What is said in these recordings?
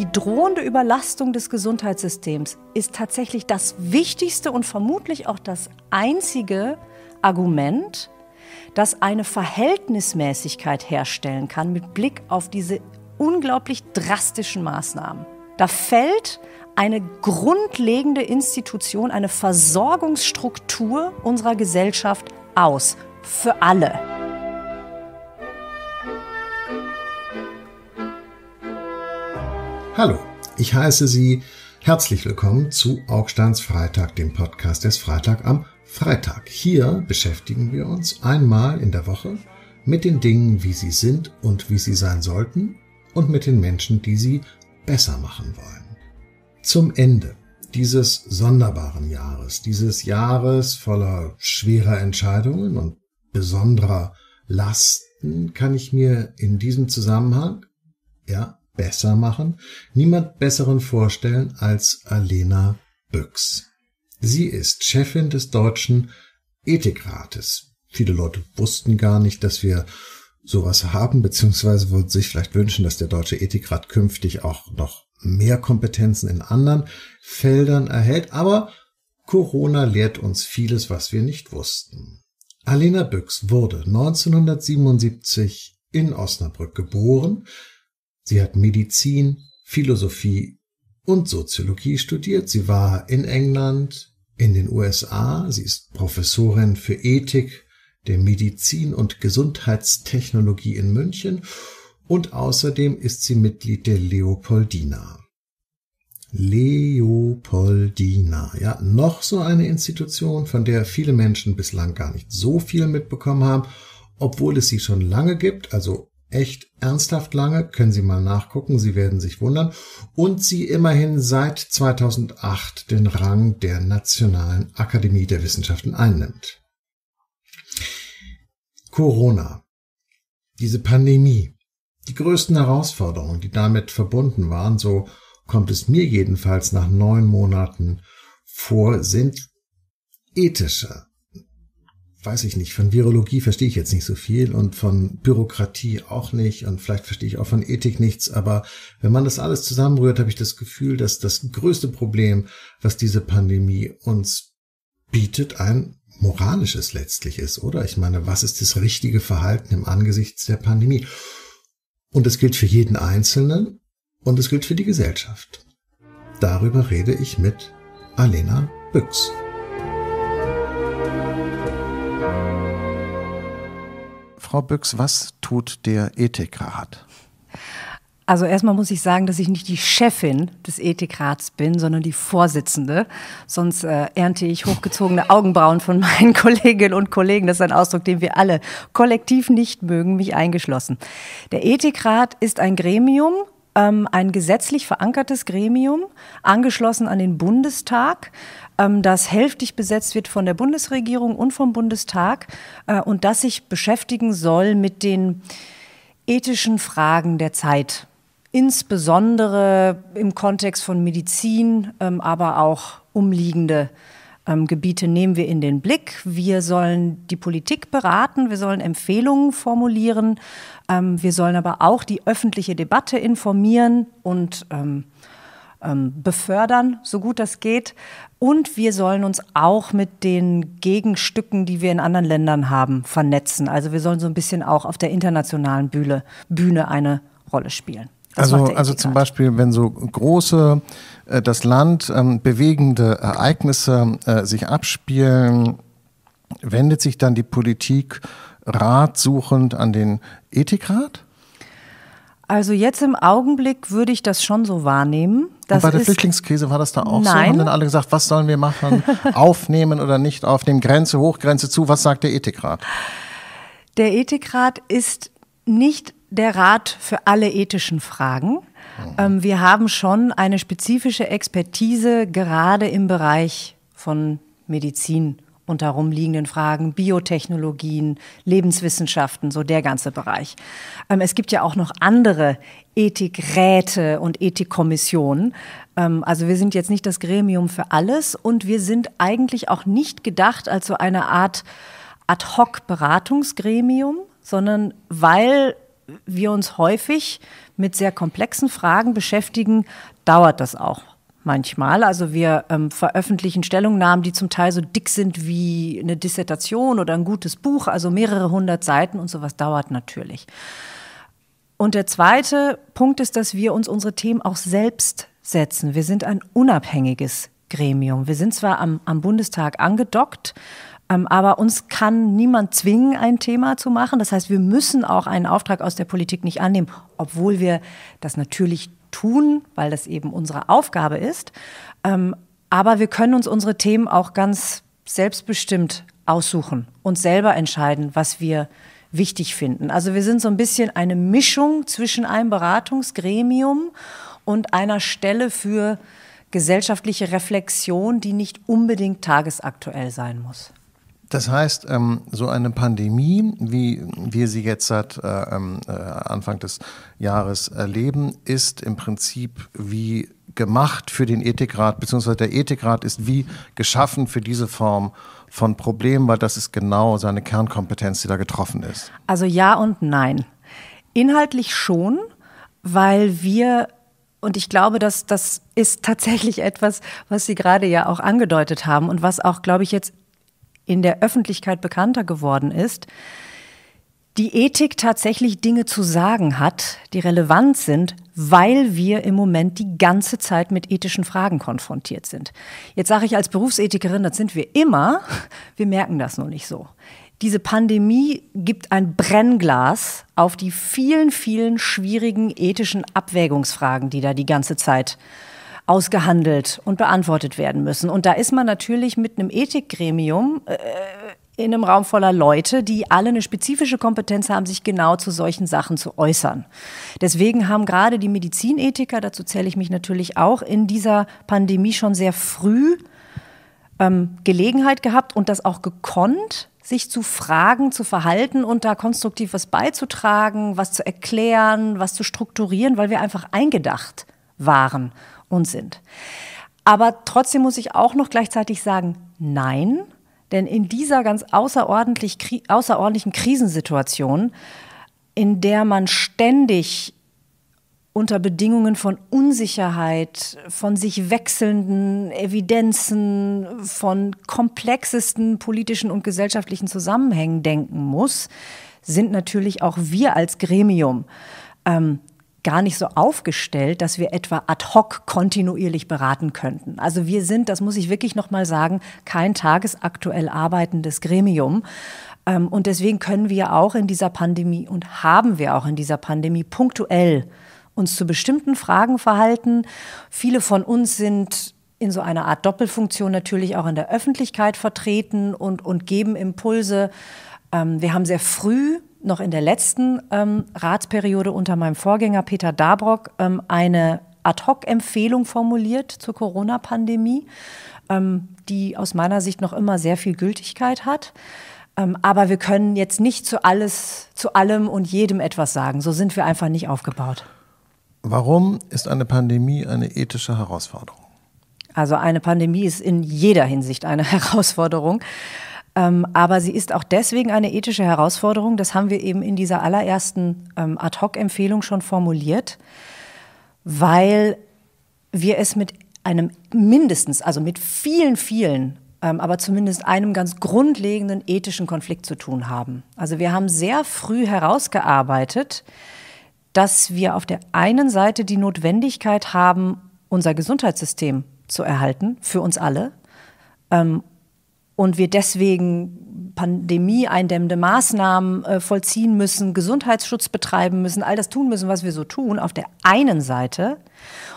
Die drohende Überlastung des Gesundheitssystems ist tatsächlich das wichtigste und vermutlich auch das einzige Argument, das eine Verhältnismäßigkeit herstellen kann mit Blick auf diese unglaublich drastischen Maßnahmen. Da fällt eine grundlegende Institution, eine Versorgungsstruktur unserer Gesellschaft aus. Für alle. Hallo, ich heiße Sie herzlich willkommen zu Augsteins Freitag, dem Podcast des Freitag am Freitag. Hier beschäftigen wir uns einmal in der Woche mit den Dingen, wie sie sind und wie sie sein sollten und mit den Menschen, die sie besser machen wollen. Zum Ende dieses sonderbaren Jahres, dieses Jahres voller schwerer Entscheidungen und besonderer Lasten, kann ich mir in diesem Zusammenhang, ja, besser machen, niemand besseren vorstellen als Alena Büchs. Sie ist Chefin des Deutschen Ethikrates. Viele Leute wussten gar nicht, dass wir sowas haben, beziehungsweise würden sich vielleicht wünschen, dass der Deutsche Ethikrat künftig auch noch mehr Kompetenzen in anderen Feldern erhält. Aber Corona lehrt uns vieles, was wir nicht wussten. Alena Büchs wurde 1977 in Osnabrück geboren, Sie hat Medizin, Philosophie und Soziologie studiert. Sie war in England, in den USA. Sie ist Professorin für Ethik der Medizin und Gesundheitstechnologie in München und außerdem ist sie Mitglied der Leopoldina. Leopoldina, ja, noch so eine Institution, von der viele Menschen bislang gar nicht so viel mitbekommen haben, obwohl es sie schon lange gibt, also echt ernsthaft lange. Können Sie mal nachgucken, Sie werden sich wundern. Und sie immerhin seit 2008 den Rang der Nationalen Akademie der Wissenschaften einnimmt. Corona. Diese Pandemie. Die größten Herausforderungen, die damit verbunden waren, so kommt es mir jedenfalls nach neun Monaten vor, sind ethische, weiß ich nicht, von Virologie verstehe ich jetzt nicht so viel und von Bürokratie auch nicht und vielleicht verstehe ich auch von Ethik nichts, aber wenn man das alles zusammenrührt, habe ich das Gefühl, dass das größte Problem, was diese Pandemie uns bietet, ein moralisches letztlich ist, oder? Ich meine, was ist das richtige Verhalten im Angesicht der Pandemie? Und es gilt für jeden Einzelnen und es gilt für die Gesellschaft. Darüber rede ich mit Alena Büchs. Frau Büchs, was tut der Ethikrat? Also erstmal muss ich sagen, dass ich nicht die Chefin des Ethikrats bin, sondern die Vorsitzende. Sonst äh, ernte ich hochgezogene Augenbrauen von meinen Kolleginnen und Kollegen. Das ist ein Ausdruck, den wir alle kollektiv nicht mögen, mich eingeschlossen. Der Ethikrat ist ein Gremium ähm, ein gesetzlich verankertes Gremium, angeschlossen an den Bundestag, ähm, das hälftig besetzt wird von der Bundesregierung und vom Bundestag äh, und das sich beschäftigen soll mit den ethischen Fragen der Zeit, insbesondere im Kontext von Medizin, ähm, aber auch umliegende Fragen ähm, Gebiete nehmen wir in den Blick. Wir sollen die Politik beraten, wir sollen Empfehlungen formulieren, ähm, wir sollen aber auch die öffentliche Debatte informieren und ähm, ähm, befördern, so gut das geht. Und wir sollen uns auch mit den Gegenstücken, die wir in anderen Ländern haben, vernetzen. Also wir sollen so ein bisschen auch auf der internationalen Bühne, Bühne eine Rolle spielen. Das also, also zum Beispiel, wenn so große, äh, das Land ähm, bewegende Ereignisse äh, sich abspielen, wendet sich dann die Politik ratsuchend an den Ethikrat? Also jetzt im Augenblick würde ich das schon so wahrnehmen. Das Und bei der Flüchtlingskrise war das da auch nein. so? Haben dann alle gesagt, was sollen wir machen? aufnehmen oder nicht aufnehmen? Grenze hoch, Grenze zu? Was sagt der Ethikrat? Der Ethikrat ist nicht der Rat für alle ethischen Fragen. Oh. Ähm, wir haben schon eine spezifische Expertise gerade im Bereich von Medizin und darum liegenden Fragen, Biotechnologien, Lebenswissenschaften, so der ganze Bereich. Ähm, es gibt ja auch noch andere Ethikräte und Ethikkommissionen. Ähm, also wir sind jetzt nicht das Gremium für alles und wir sind eigentlich auch nicht gedacht als so eine Art Ad-hoc-Beratungsgremium, sondern weil wir uns häufig mit sehr komplexen Fragen beschäftigen, dauert das auch manchmal. Also wir ähm, veröffentlichen Stellungnahmen, die zum Teil so dick sind wie eine Dissertation oder ein gutes Buch, also mehrere hundert Seiten und sowas dauert natürlich. Und der zweite Punkt ist, dass wir uns unsere Themen auch selbst setzen. Wir sind ein unabhängiges Gremium. Wir sind zwar am, am Bundestag angedockt, ähm, aber uns kann niemand zwingen, ein Thema zu machen. Das heißt, wir müssen auch einen Auftrag aus der Politik nicht annehmen, obwohl wir das natürlich tun, weil das eben unsere Aufgabe ist. Ähm, aber wir können uns unsere Themen auch ganz selbstbestimmt aussuchen und selber entscheiden, was wir wichtig finden. Also wir sind so ein bisschen eine Mischung zwischen einem Beratungsgremium und einer Stelle für gesellschaftliche Reflexion, die nicht unbedingt tagesaktuell sein muss. Das heißt, ähm, so eine Pandemie, wie wir sie jetzt seit äh, ähm, äh, Anfang des Jahres erleben, ist im Prinzip wie gemacht für den Ethikrat, beziehungsweise der Ethikrat ist wie geschaffen für diese Form von Problemen, weil das ist genau seine Kernkompetenz, die da getroffen ist. Also ja und nein. Inhaltlich schon, weil wir und ich glaube, dass das ist tatsächlich etwas, was Sie gerade ja auch angedeutet haben und was auch, glaube ich, jetzt in der Öffentlichkeit bekannter geworden ist, die Ethik tatsächlich Dinge zu sagen hat, die relevant sind, weil wir im Moment die ganze Zeit mit ethischen Fragen konfrontiert sind. Jetzt sage ich als Berufsethikerin, das sind wir immer, wir merken das nur nicht so. Diese Pandemie gibt ein Brennglas auf die vielen, vielen schwierigen ethischen Abwägungsfragen, die da die ganze Zeit äh, ausgehandelt und beantwortet werden müssen. Und da ist man natürlich mit einem Ethikgremium äh, in einem Raum voller Leute, die alle eine spezifische Kompetenz haben, sich genau zu solchen Sachen zu äußern. Deswegen haben gerade die Medizinethiker, dazu zähle ich mich natürlich auch, in dieser Pandemie schon sehr früh ähm, Gelegenheit gehabt und das auch gekonnt, sich zu fragen, zu verhalten und da konstruktiv was beizutragen, was zu erklären, was zu strukturieren, weil wir einfach eingedacht waren und sind. Aber trotzdem muss ich auch noch gleichzeitig sagen, nein, denn in dieser ganz außerordentlich, außerordentlichen Krisensituation, in der man ständig unter Bedingungen von Unsicherheit, von sich wechselnden Evidenzen, von komplexesten politischen und gesellschaftlichen Zusammenhängen denken muss, sind natürlich auch wir als Gremium ähm, gar nicht so aufgestellt, dass wir etwa ad hoc kontinuierlich beraten könnten. Also wir sind, das muss ich wirklich nochmal sagen, kein tagesaktuell arbeitendes Gremium. Ähm, und deswegen können wir auch in dieser Pandemie und haben wir auch in dieser Pandemie punktuell uns zu bestimmten Fragen verhalten. Viele von uns sind in so einer Art Doppelfunktion natürlich auch in der Öffentlichkeit vertreten und, und geben Impulse. Ähm, wir haben sehr früh noch in der letzten ähm, Ratsperiode unter meinem Vorgänger Peter Dabrock ähm, eine Ad-hoc-Empfehlung formuliert zur Corona-Pandemie, ähm, die aus meiner Sicht noch immer sehr viel Gültigkeit hat. Ähm, aber wir können jetzt nicht zu alles, zu allem und jedem etwas sagen. So sind wir einfach nicht aufgebaut. Warum ist eine Pandemie eine ethische Herausforderung? Also eine Pandemie ist in jeder Hinsicht eine Herausforderung. Ähm, aber sie ist auch deswegen eine ethische Herausforderung. Das haben wir eben in dieser allerersten ähm, Ad-Hoc-Empfehlung schon formuliert, weil wir es mit einem mindestens, also mit vielen, vielen, ähm, aber zumindest einem ganz grundlegenden ethischen Konflikt zu tun haben. Also wir haben sehr früh herausgearbeitet, dass wir auf der einen Seite die Notwendigkeit haben, unser Gesundheitssystem zu erhalten, für uns alle, ähm, und wir deswegen pandemieeindämmende Maßnahmen äh, vollziehen müssen, Gesundheitsschutz betreiben müssen, all das tun müssen, was wir so tun, auf der einen Seite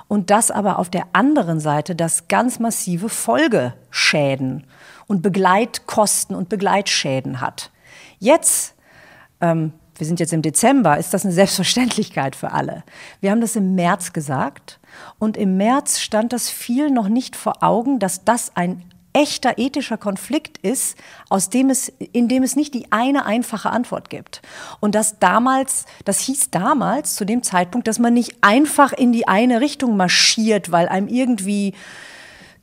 und das aber auf der anderen Seite das ganz massive Folgeschäden und Begleitkosten und Begleitschäden hat. Jetzt ähm, wir sind jetzt im Dezember, ist das eine Selbstverständlichkeit für alle. Wir haben das im März gesagt und im März stand das viel noch nicht vor Augen, dass das ein echter ethischer Konflikt ist, aus dem es, in dem es nicht die eine einfache Antwort gibt. Und das damals, das hieß damals zu dem Zeitpunkt, dass man nicht einfach in die eine Richtung marschiert, weil einem irgendwie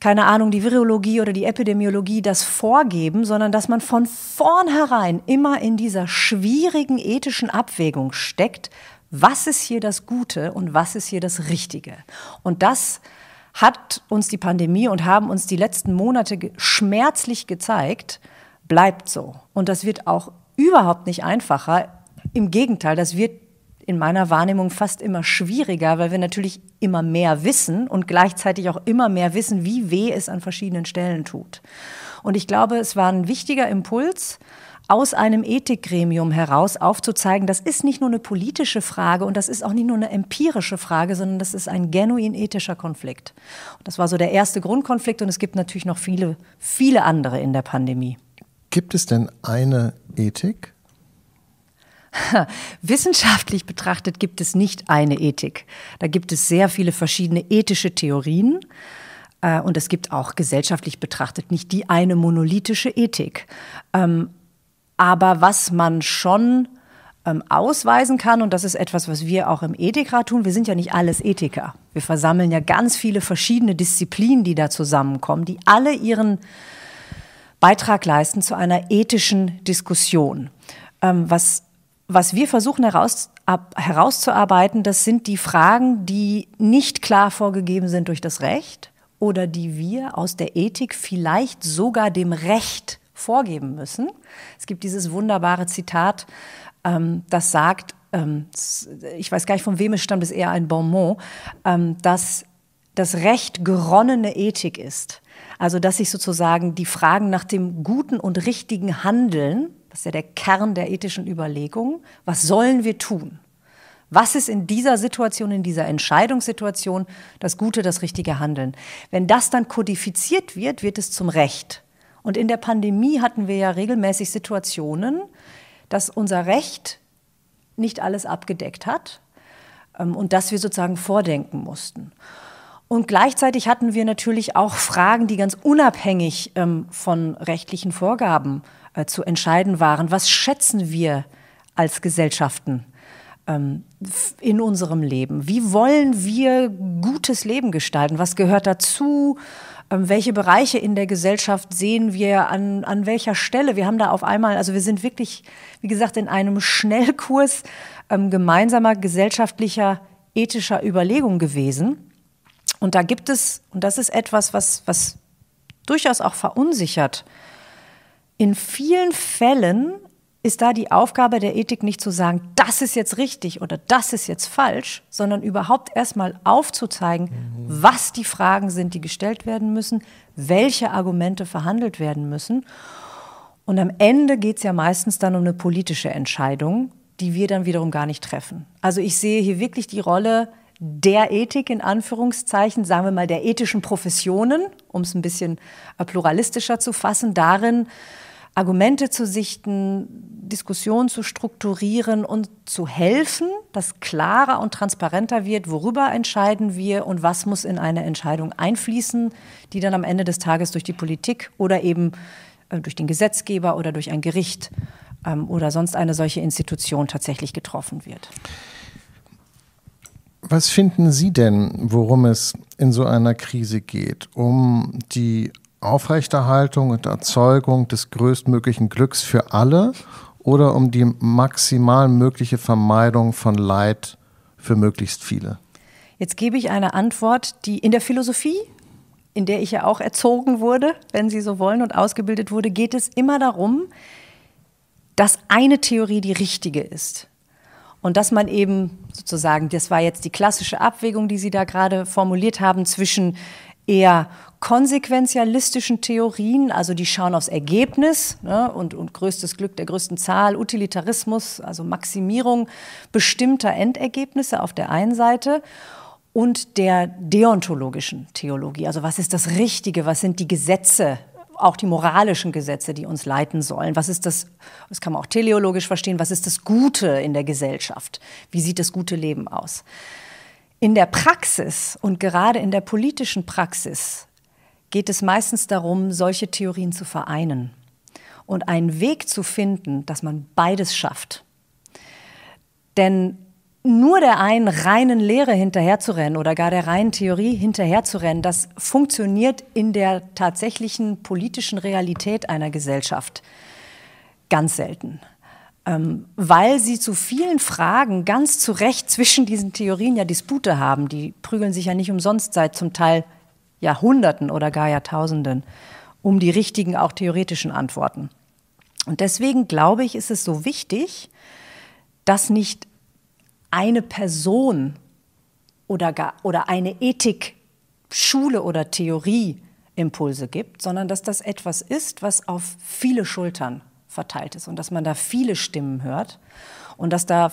keine Ahnung, die Virologie oder die Epidemiologie das vorgeben, sondern dass man von vornherein immer in dieser schwierigen ethischen Abwägung steckt, was ist hier das Gute und was ist hier das Richtige. Und das hat uns die Pandemie und haben uns die letzten Monate schmerzlich gezeigt, bleibt so. Und das wird auch überhaupt nicht einfacher. Im Gegenteil, das wird in meiner Wahrnehmung fast immer schwieriger, weil wir natürlich immer mehr wissen und gleichzeitig auch immer mehr wissen, wie weh es an verschiedenen Stellen tut. Und ich glaube, es war ein wichtiger Impuls, aus einem Ethikgremium heraus aufzuzeigen, das ist nicht nur eine politische Frage und das ist auch nicht nur eine empirische Frage, sondern das ist ein genuin ethischer Konflikt. Und das war so der erste Grundkonflikt und es gibt natürlich noch viele, viele andere in der Pandemie. Gibt es denn eine Ethik? Wissenschaftlich betrachtet gibt es nicht eine Ethik. Da gibt es sehr viele verschiedene ethische Theorien. Äh, und es gibt auch gesellschaftlich betrachtet nicht die eine monolithische Ethik. Ähm, aber was man schon ähm, ausweisen kann, und das ist etwas, was wir auch im Ethikrat tun, wir sind ja nicht alles Ethiker. Wir versammeln ja ganz viele verschiedene Disziplinen, die da zusammenkommen, die alle ihren Beitrag leisten zu einer ethischen Diskussion. Ähm, was, was wir versuchen heraus, ab, herauszuarbeiten, das sind die Fragen, die nicht klar vorgegeben sind durch das Recht oder die wir aus der Ethik vielleicht sogar dem Recht vorgeben müssen. Es gibt dieses wunderbare Zitat, ähm, das sagt, ähm, ich weiß gar nicht, von wem es stammt, ist eher ein Bonmot, ähm, dass das Recht geronnene Ethik ist. Also dass sich sozusagen die Fragen nach dem guten und richtigen Handeln, das ist ja der Kern der ethischen Überlegung, was sollen wir tun? Was ist in dieser Situation, in dieser Entscheidungssituation das gute, das richtige Handeln? Wenn das dann kodifiziert wird, wird es zum Recht. Und in der Pandemie hatten wir ja regelmäßig Situationen, dass unser Recht nicht alles abgedeckt hat ähm, und dass wir sozusagen vordenken mussten. Und gleichzeitig hatten wir natürlich auch Fragen, die ganz unabhängig ähm, von rechtlichen Vorgaben äh, zu entscheiden waren. Was schätzen wir als Gesellschaften ähm, in unserem Leben? Wie wollen wir gutes Leben gestalten? Was gehört dazu? Ähm, welche Bereiche in der Gesellschaft sehen wir an, an welcher Stelle. Wir haben da auf einmal, also wir sind wirklich, wie gesagt, in einem Schnellkurs ähm, gemeinsamer gesellschaftlicher, ethischer Überlegung gewesen. Und da gibt es, und das ist etwas, was, was durchaus auch verunsichert, in vielen Fällen ist da die Aufgabe der Ethik nicht zu sagen, das ist jetzt richtig oder das ist jetzt falsch, sondern überhaupt erstmal aufzuzeigen, mhm. was die Fragen sind, die gestellt werden müssen, welche Argumente verhandelt werden müssen. Und am Ende geht es ja meistens dann um eine politische Entscheidung, die wir dann wiederum gar nicht treffen. Also ich sehe hier wirklich die Rolle der Ethik in Anführungszeichen, sagen wir mal der ethischen Professionen, um es ein bisschen pluralistischer zu fassen, darin, Argumente zu sichten, Diskussionen zu strukturieren und zu helfen, dass klarer und transparenter wird, worüber entscheiden wir und was muss in eine Entscheidung einfließen, die dann am Ende des Tages durch die Politik oder eben äh, durch den Gesetzgeber oder durch ein Gericht ähm, oder sonst eine solche Institution tatsächlich getroffen wird. Was finden Sie denn, worum es in so einer Krise geht? Um die Aufrechterhaltung und Erzeugung des größtmöglichen Glücks für alle oder um die maximal mögliche Vermeidung von Leid für möglichst viele? Jetzt gebe ich eine Antwort, die in der Philosophie, in der ich ja auch erzogen wurde, wenn Sie so wollen, und ausgebildet wurde, geht es immer darum, dass eine Theorie die richtige ist. Und dass man eben sozusagen, das war jetzt die klassische Abwägung, die Sie da gerade formuliert haben, zwischen eher konsequentialistischen Theorien, also die schauen aufs Ergebnis ne, und, und größtes Glück der größten Zahl, Utilitarismus, also Maximierung bestimmter Endergebnisse auf der einen Seite und der deontologischen Theologie, also was ist das Richtige, was sind die Gesetze auch die moralischen Gesetze, die uns leiten sollen. Was ist das, das kann man auch teleologisch verstehen, was ist das Gute in der Gesellschaft? Wie sieht das gute Leben aus? In der Praxis und gerade in der politischen Praxis geht es meistens darum, solche Theorien zu vereinen und einen Weg zu finden, dass man beides schafft. Denn nur der einen reinen Lehre hinterherzurennen oder gar der reinen Theorie hinterherzurennen, das funktioniert in der tatsächlichen politischen Realität einer Gesellschaft ganz selten. Ähm, weil sie zu vielen Fragen ganz zu Recht zwischen diesen Theorien ja Dispute haben. Die prügeln sich ja nicht umsonst seit zum Teil Jahrhunderten oder gar Jahrtausenden um die richtigen, auch theoretischen Antworten. Und deswegen glaube ich, ist es so wichtig, dass nicht eine Person oder, gar, oder eine Ethik, Schule oder Theorie Impulse gibt, sondern dass das etwas ist, was auf viele Schultern verteilt ist und dass man da viele Stimmen hört und dass da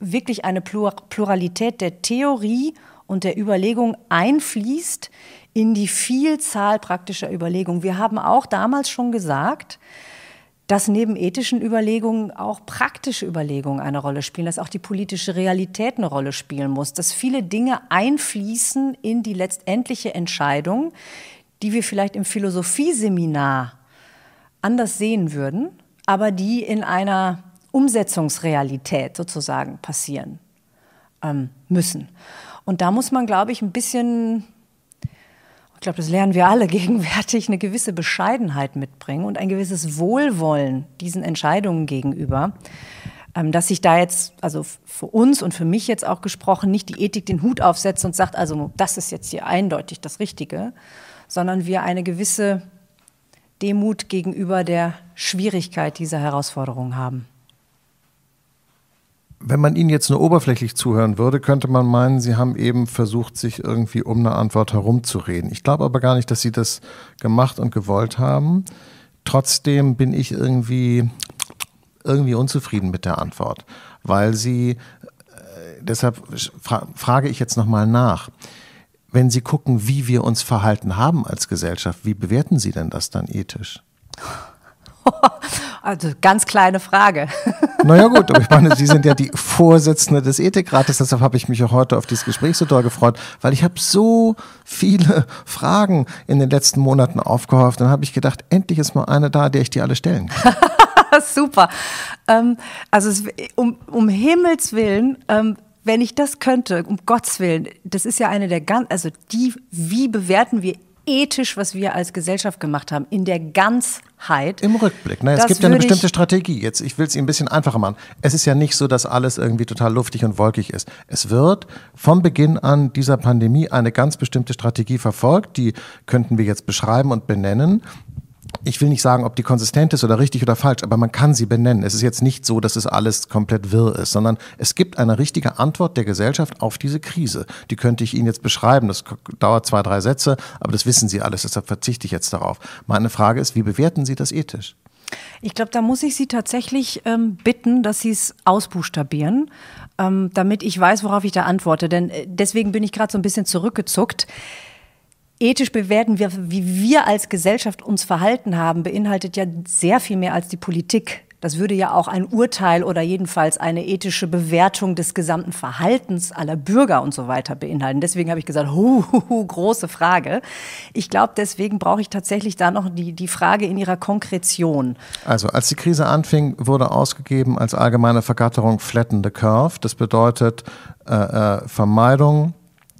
wirklich eine Pluralität der Theorie und der Überlegung einfließt in die Vielzahl praktischer Überlegungen. Wir haben auch damals schon gesagt, dass neben ethischen Überlegungen auch praktische Überlegungen eine Rolle spielen, dass auch die politische Realität eine Rolle spielen muss, dass viele Dinge einfließen in die letztendliche Entscheidung, die wir vielleicht im Philosophieseminar anders sehen würden, aber die in einer Umsetzungsrealität sozusagen passieren ähm, müssen. Und da muss man, glaube ich, ein bisschen, ich glaube, das lernen wir alle gegenwärtig, eine gewisse Bescheidenheit mitbringen und ein gewisses Wohlwollen diesen Entscheidungen gegenüber. Ähm, dass sich da jetzt, also für uns und für mich jetzt auch gesprochen, nicht die Ethik den Hut aufsetzt und sagt, also das ist jetzt hier eindeutig das Richtige, sondern wir eine gewisse Demut gegenüber der Schwierigkeit dieser Herausforderung haben wenn man Ihnen jetzt nur oberflächlich zuhören würde, könnte man meinen, Sie haben eben versucht, sich irgendwie um eine Antwort herumzureden. Ich glaube aber gar nicht, dass Sie das gemacht und gewollt haben. Trotzdem bin ich irgendwie, irgendwie unzufrieden mit der Antwort, weil Sie, äh, deshalb fra frage ich jetzt nochmal nach. Wenn Sie gucken, wie wir uns verhalten haben als Gesellschaft, wie bewerten Sie denn das dann ethisch? Also ganz kleine Frage. Naja gut, aber ich meine, Sie sind ja die Vorsitzende des Ethikrates, deshalb habe ich mich auch heute auf dieses Gespräch so doll gefreut, weil ich habe so viele Fragen in den letzten Monaten aufgehäuft. Dann habe ich gedacht, endlich ist mal eine da, der ich die alle stellen kann. Super. Ähm, also es, um, um Himmels Willen. Ähm, wenn ich das könnte, um Gottes Willen, das ist ja eine der ganz, also die, wie bewerten wir ethisch, was wir als Gesellschaft gemacht haben, in der Ganzheit. Im Rückblick. Naja, Es gibt ja eine bestimmte Strategie. Jetzt, ich will es Ihnen ein bisschen einfacher machen. Es ist ja nicht so, dass alles irgendwie total luftig und wolkig ist. Es wird vom Beginn an dieser Pandemie eine ganz bestimmte Strategie verfolgt. Die könnten wir jetzt beschreiben und benennen ich will nicht sagen, ob die konsistent ist oder richtig oder falsch, aber man kann sie benennen. Es ist jetzt nicht so, dass es alles komplett wirr ist, sondern es gibt eine richtige Antwort der Gesellschaft auf diese Krise. Die könnte ich Ihnen jetzt beschreiben. Das dauert zwei, drei Sätze, aber das wissen Sie alles, deshalb verzichte ich jetzt darauf. Meine Frage ist, wie bewerten Sie das ethisch? Ich glaube, da muss ich Sie tatsächlich ähm, bitten, dass Sie es ausbuchstabieren, ähm, damit ich weiß, worauf ich da antworte. Denn äh, deswegen bin ich gerade so ein bisschen zurückgezuckt ethisch bewerten, wir, wie wir als Gesellschaft uns verhalten haben, beinhaltet ja sehr viel mehr als die Politik. Das würde ja auch ein Urteil oder jedenfalls eine ethische Bewertung des gesamten Verhaltens aller Bürger und so weiter beinhalten. Deswegen habe ich gesagt, hu, hu, hu große Frage. Ich glaube, deswegen brauche ich tatsächlich da noch die, die Frage in ihrer Konkretion. Also, als die Krise anfing, wurde ausgegeben als allgemeine Vergatterung flatten the curve. Das bedeutet äh, äh, Vermeidung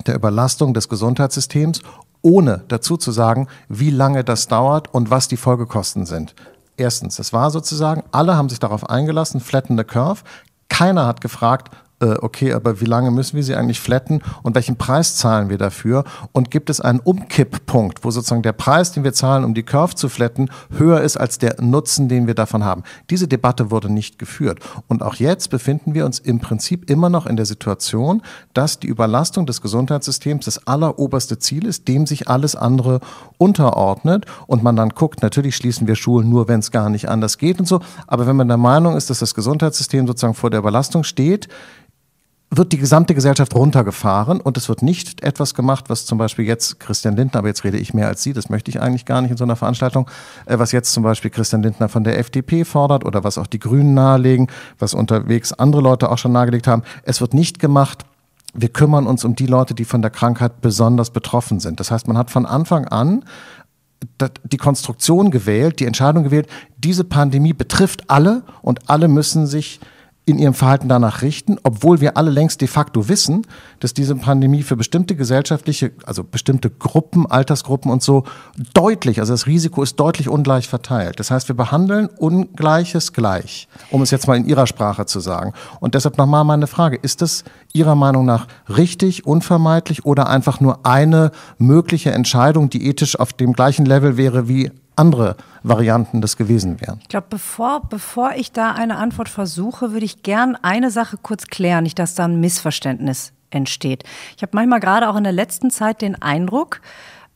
der Überlastung des Gesundheitssystems ohne dazu zu sagen, wie lange das dauert und was die Folgekosten sind. Erstens, es war sozusagen, alle haben sich darauf eingelassen, flatten the curve. Keiner hat gefragt, äh, okay, aber wie lange müssen wir sie eigentlich flatten und welchen Preis zahlen wir dafür? Und gibt es einen Umkipppunkt, wo sozusagen der Preis, den wir zahlen, um die Curve zu flatten, höher ist als der Nutzen, den wir davon haben? Diese Debatte wurde nicht geführt. Und auch jetzt befinden wir uns im Prinzip immer noch in der Situation, dass die Überlastung des Gesundheitssystems das alleroberste Ziel ist, dem sich alles andere unterordnet und man dann guckt, natürlich schließen wir Schulen nur, wenn es gar nicht anders geht und so. Aber wenn man der Meinung ist, dass das Gesundheitssystem sozusagen vor der Überlastung steht, wird die gesamte Gesellschaft runtergefahren und es wird nicht etwas gemacht, was zum Beispiel jetzt Christian Lindner, aber jetzt rede ich mehr als Sie, das möchte ich eigentlich gar nicht in so einer Veranstaltung, äh, was jetzt zum Beispiel Christian Lindner von der FDP fordert oder was auch die Grünen nahelegen, was unterwegs andere Leute auch schon nahegelegt haben. Es wird nicht gemacht, wir kümmern uns um die Leute, die von der Krankheit besonders betroffen sind. Das heißt, man hat von Anfang an die Konstruktion gewählt, die Entscheidung gewählt, diese Pandemie betrifft alle und alle müssen sich in ihrem Verhalten danach richten, obwohl wir alle längst de facto wissen, dass diese Pandemie für bestimmte gesellschaftliche, also bestimmte Gruppen, Altersgruppen und so deutlich, also das Risiko ist deutlich ungleich verteilt. Das heißt, wir behandeln Ungleiches gleich, um es jetzt mal in Ihrer Sprache zu sagen. Und deshalb nochmal meine Frage, ist das Ihrer Meinung nach richtig, unvermeidlich oder einfach nur eine mögliche Entscheidung, die ethisch auf dem gleichen Level wäre wie andere Varianten das gewesen wären. Ich glaube, bevor, bevor ich da eine Antwort versuche, würde ich gern eine Sache kurz klären, nicht dass da ein Missverständnis entsteht. Ich habe manchmal gerade auch in der letzten Zeit den Eindruck,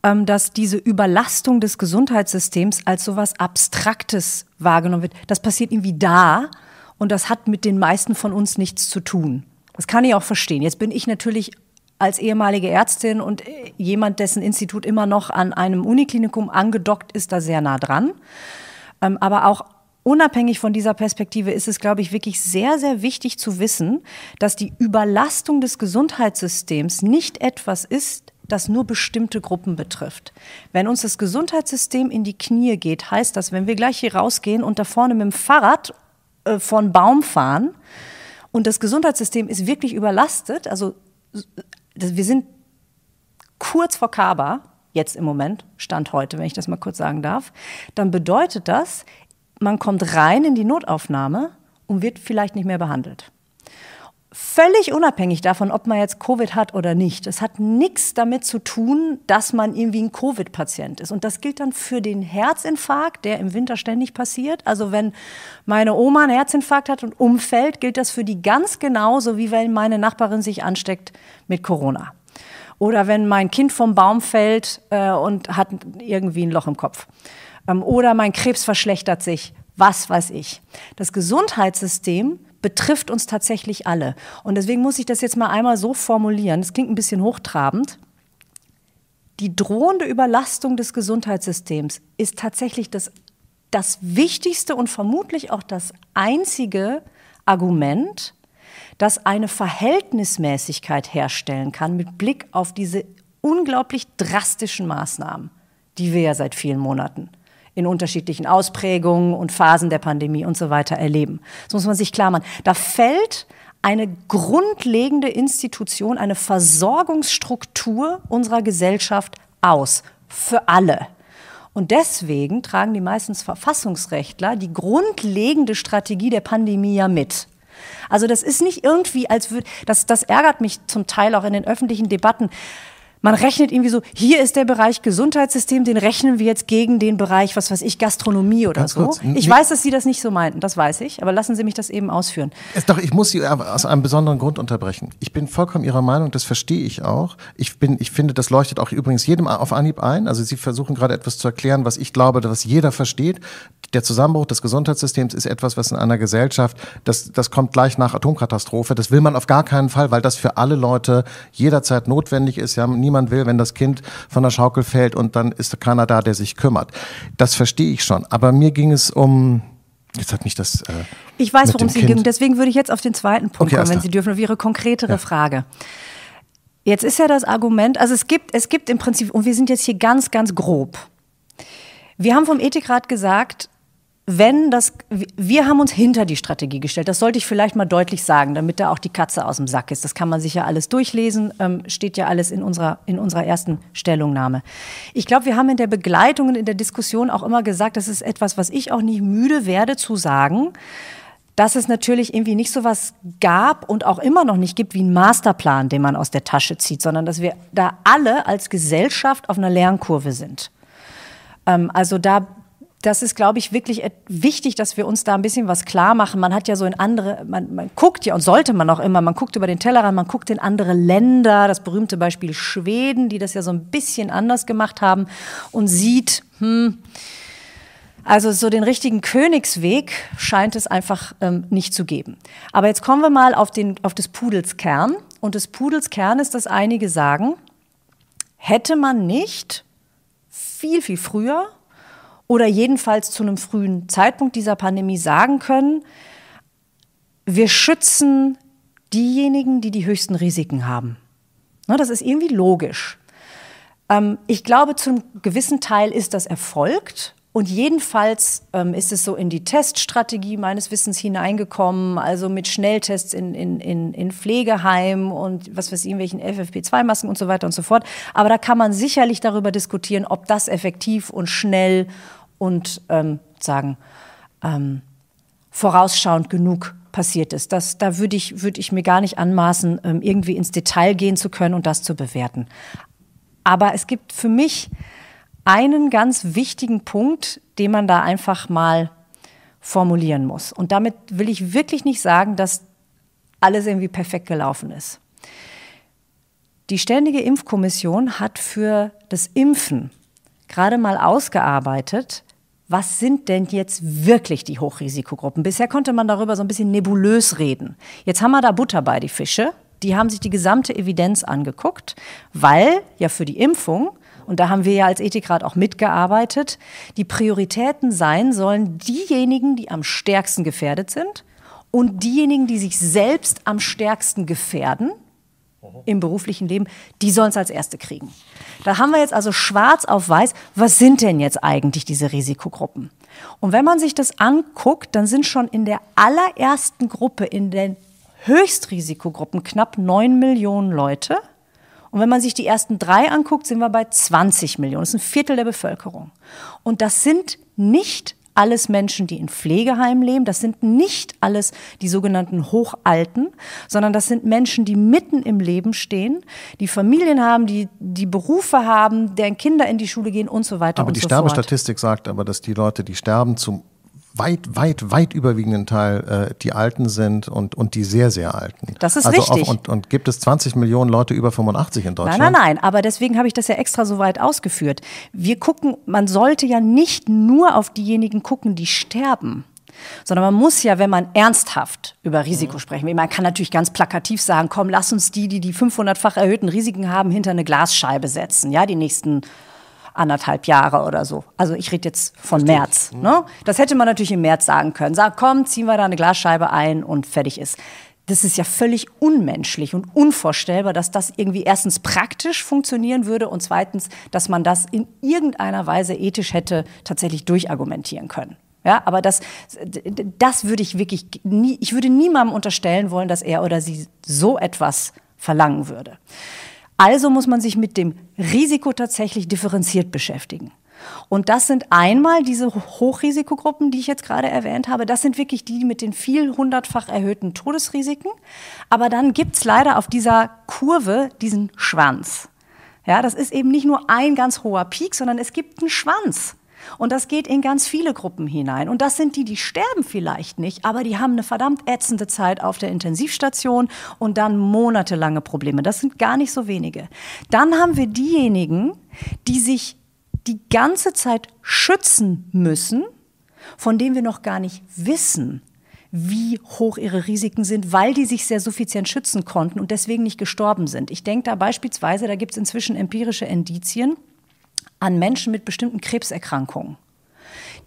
ähm, dass diese Überlastung des Gesundheitssystems als sowas Abstraktes wahrgenommen wird. Das passiert irgendwie da und das hat mit den meisten von uns nichts zu tun. Das kann ich auch verstehen. Jetzt bin ich natürlich als ehemalige Ärztin und äh, jemand, dessen Institut immer noch an einem Uniklinikum angedockt ist, da sehr nah dran. Ähm, aber auch unabhängig von dieser Perspektive ist es, glaube ich, wirklich sehr, sehr wichtig zu wissen, dass die Überlastung des Gesundheitssystems nicht etwas ist, das nur bestimmte Gruppen betrifft. Wenn uns das Gesundheitssystem in die Knie geht, heißt das, wenn wir gleich hier rausgehen und da vorne mit dem Fahrrad äh, von Baum fahren und das Gesundheitssystem ist wirklich überlastet, also wir sind kurz vor Kaba, jetzt im Moment, Stand heute, wenn ich das mal kurz sagen darf, dann bedeutet das, man kommt rein in die Notaufnahme und wird vielleicht nicht mehr behandelt völlig unabhängig davon, ob man jetzt Covid hat oder nicht. Es hat nichts damit zu tun, dass man irgendwie ein Covid-Patient ist. Und das gilt dann für den Herzinfarkt, der im Winter ständig passiert. Also wenn meine Oma einen Herzinfarkt hat und umfällt, gilt das für die ganz genauso, wie wenn meine Nachbarin sich ansteckt mit Corona. Oder wenn mein Kind vom Baum fällt äh, und hat irgendwie ein Loch im Kopf. Ähm, oder mein Krebs verschlechtert sich was weiß ich. Das Gesundheitssystem betrifft uns tatsächlich alle. Und deswegen muss ich das jetzt mal einmal so formulieren. Das klingt ein bisschen hochtrabend. Die drohende Überlastung des Gesundheitssystems ist tatsächlich das, das wichtigste und vermutlich auch das einzige Argument, das eine Verhältnismäßigkeit herstellen kann mit Blick auf diese unglaublich drastischen Maßnahmen, die wir ja seit vielen Monaten in unterschiedlichen Ausprägungen und Phasen der Pandemie und so weiter erleben. Das muss man sich klar machen. Da fällt eine grundlegende Institution, eine Versorgungsstruktur unserer Gesellschaft aus. Für alle. Und deswegen tragen die meistens Verfassungsrechtler die grundlegende Strategie der Pandemie ja mit. Also das ist nicht irgendwie, als würde, das, das ärgert mich zum Teil auch in den öffentlichen Debatten man rechnet irgendwie so, hier ist der Bereich Gesundheitssystem, den rechnen wir jetzt gegen den Bereich, was weiß ich, Gastronomie oder Ganz so. Kurz, ich weiß, dass Sie das nicht so meinten, das weiß ich, aber lassen Sie mich das eben ausführen. Es, doch, ich muss Sie aus einem besonderen Grund unterbrechen. Ich bin vollkommen Ihrer Meinung, das verstehe ich auch. Ich bin, ich finde, das leuchtet auch übrigens jedem auf Anhieb ein. Also Sie versuchen gerade etwas zu erklären, was ich glaube, was jeder versteht der Zusammenbruch des Gesundheitssystems ist etwas, was in einer Gesellschaft, das, das kommt gleich nach Atomkatastrophe. Das will man auf gar keinen Fall, weil das für alle Leute jederzeit notwendig ist. Ja, niemand will, wenn das Kind von der Schaukel fällt und dann ist keiner da, der sich kümmert. Das verstehe ich schon. Aber mir ging es um, Jetzt hat mich das. Äh, ich weiß, worum es ging. Deswegen würde ich jetzt auf den zweiten Punkt okay, kommen, wenn Sie dürfen, auf Ihre konkretere ja. Frage. Jetzt ist ja das Argument, also es gibt, es gibt im Prinzip, und wir sind jetzt hier ganz, ganz grob. Wir haben vom Ethikrat gesagt, wenn das, wir haben uns hinter die Strategie gestellt. Das sollte ich vielleicht mal deutlich sagen, damit da auch die Katze aus dem Sack ist. Das kann man sich ja alles durchlesen, ähm, steht ja alles in unserer, in unserer ersten Stellungnahme. Ich glaube, wir haben in der Begleitung und in der Diskussion auch immer gesagt, das ist etwas, was ich auch nicht müde werde zu sagen, dass es natürlich irgendwie nicht so was gab und auch immer noch nicht gibt wie einen Masterplan, den man aus der Tasche zieht, sondern dass wir da alle als Gesellschaft auf einer Lernkurve sind. Ähm, also da das ist, glaube ich, wirklich wichtig, dass wir uns da ein bisschen was klar machen. Man hat ja so in andere, man, man guckt ja und sollte man auch immer, man guckt über den Tellerrand, man guckt in andere Länder, das berühmte Beispiel Schweden, die das ja so ein bisschen anders gemacht haben und sieht, hm, also so den richtigen Königsweg scheint es einfach ähm, nicht zu geben. Aber jetzt kommen wir mal auf, den, auf des Pudels Kern. Und des Pudels Kern ist, dass einige sagen, hätte man nicht viel, viel früher oder jedenfalls zu einem frühen Zeitpunkt dieser Pandemie sagen können, wir schützen diejenigen, die die höchsten Risiken haben. Ne, das ist irgendwie logisch. Ähm, ich glaube, zu einem gewissen Teil ist das erfolgt. Und jedenfalls ähm, ist es so in die Teststrategie meines Wissens hineingekommen, also mit Schnelltests in, in, in, in Pflegeheimen und was weiß ich, irgendwelchen FFP2-Masken und so weiter und so fort. Aber da kann man sicherlich darüber diskutieren, ob das effektiv und schnell ist und ähm, sagen, ähm, vorausschauend genug passiert ist. Das, da würde ich, würd ich mir gar nicht anmaßen, ähm, irgendwie ins Detail gehen zu können und das zu bewerten. Aber es gibt für mich einen ganz wichtigen Punkt, den man da einfach mal formulieren muss. Und damit will ich wirklich nicht sagen, dass alles irgendwie perfekt gelaufen ist. Die Ständige Impfkommission hat für das Impfen gerade mal ausgearbeitet, was sind denn jetzt wirklich die Hochrisikogruppen? Bisher konnte man darüber so ein bisschen nebulös reden. Jetzt haben wir da Butter bei die Fische. Die haben sich die gesamte Evidenz angeguckt, weil ja für die Impfung, und da haben wir ja als Ethikrat auch mitgearbeitet, die Prioritäten sein sollen diejenigen, die am stärksten gefährdet sind und diejenigen, die sich selbst am stärksten gefährden im beruflichen Leben, die sollen es als Erste kriegen. Da haben wir jetzt also schwarz auf weiß, was sind denn jetzt eigentlich diese Risikogruppen? Und wenn man sich das anguckt, dann sind schon in der allerersten Gruppe, in den Höchstrisikogruppen, knapp 9 Millionen Leute. Und wenn man sich die ersten drei anguckt, sind wir bei 20 Millionen. Das ist ein Viertel der Bevölkerung. Und das sind nicht alles Menschen, die in Pflegeheimen leben. Das sind nicht alles die sogenannten Hochalten, sondern das sind Menschen, die mitten im Leben stehen, die Familien haben, die, die Berufe haben, deren Kinder in die Schule gehen und so weiter aber und so fort. Aber die Sterbestatistik sagt aber, dass die Leute, die sterben, zum weit, weit, weit überwiegenden Teil äh, die Alten sind und, und die sehr, sehr Alten. Das ist also richtig. Auch, und, und gibt es 20 Millionen Leute über 85 in Deutschland? Nein, nein, nein. Aber deswegen habe ich das ja extra so weit ausgeführt. Wir gucken, man sollte ja nicht nur auf diejenigen gucken, die sterben sondern man muss ja, wenn man ernsthaft über Risiko mhm. sprechen will, man kann natürlich ganz plakativ sagen, komm, lass uns die, die die 500-fach erhöhten Risiken haben, hinter eine Glasscheibe setzen, ja, die nächsten anderthalb Jahre oder so. Also ich rede jetzt von Verstehe. März. Mhm. Ne? Das hätte man natürlich im März sagen können. Sag, komm, ziehen wir da eine Glasscheibe ein und fertig ist. Das ist ja völlig unmenschlich und unvorstellbar, dass das irgendwie erstens praktisch funktionieren würde und zweitens, dass man das in irgendeiner Weise ethisch hätte tatsächlich durchargumentieren können. Ja, aber das, das würde ich wirklich nie, ich würde niemandem unterstellen wollen, dass er oder sie so etwas verlangen würde. Also muss man sich mit dem Risiko tatsächlich differenziert beschäftigen. Und das sind einmal diese Hochrisikogruppen, die ich jetzt gerade erwähnt habe. Das sind wirklich die mit den viel hundertfach erhöhten Todesrisiken. Aber dann gibt es leider auf dieser Kurve diesen Schwanz. Ja, das ist eben nicht nur ein ganz hoher Peak, sondern es gibt einen Schwanz. Und das geht in ganz viele Gruppen hinein. Und das sind die, die sterben vielleicht nicht, aber die haben eine verdammt ätzende Zeit auf der Intensivstation und dann monatelange Probleme. Das sind gar nicht so wenige. Dann haben wir diejenigen, die sich die ganze Zeit schützen müssen, von denen wir noch gar nicht wissen, wie hoch ihre Risiken sind, weil die sich sehr suffizient schützen konnten und deswegen nicht gestorben sind. Ich denke da beispielsweise, da gibt es inzwischen empirische Indizien, an Menschen mit bestimmten Krebserkrankungen.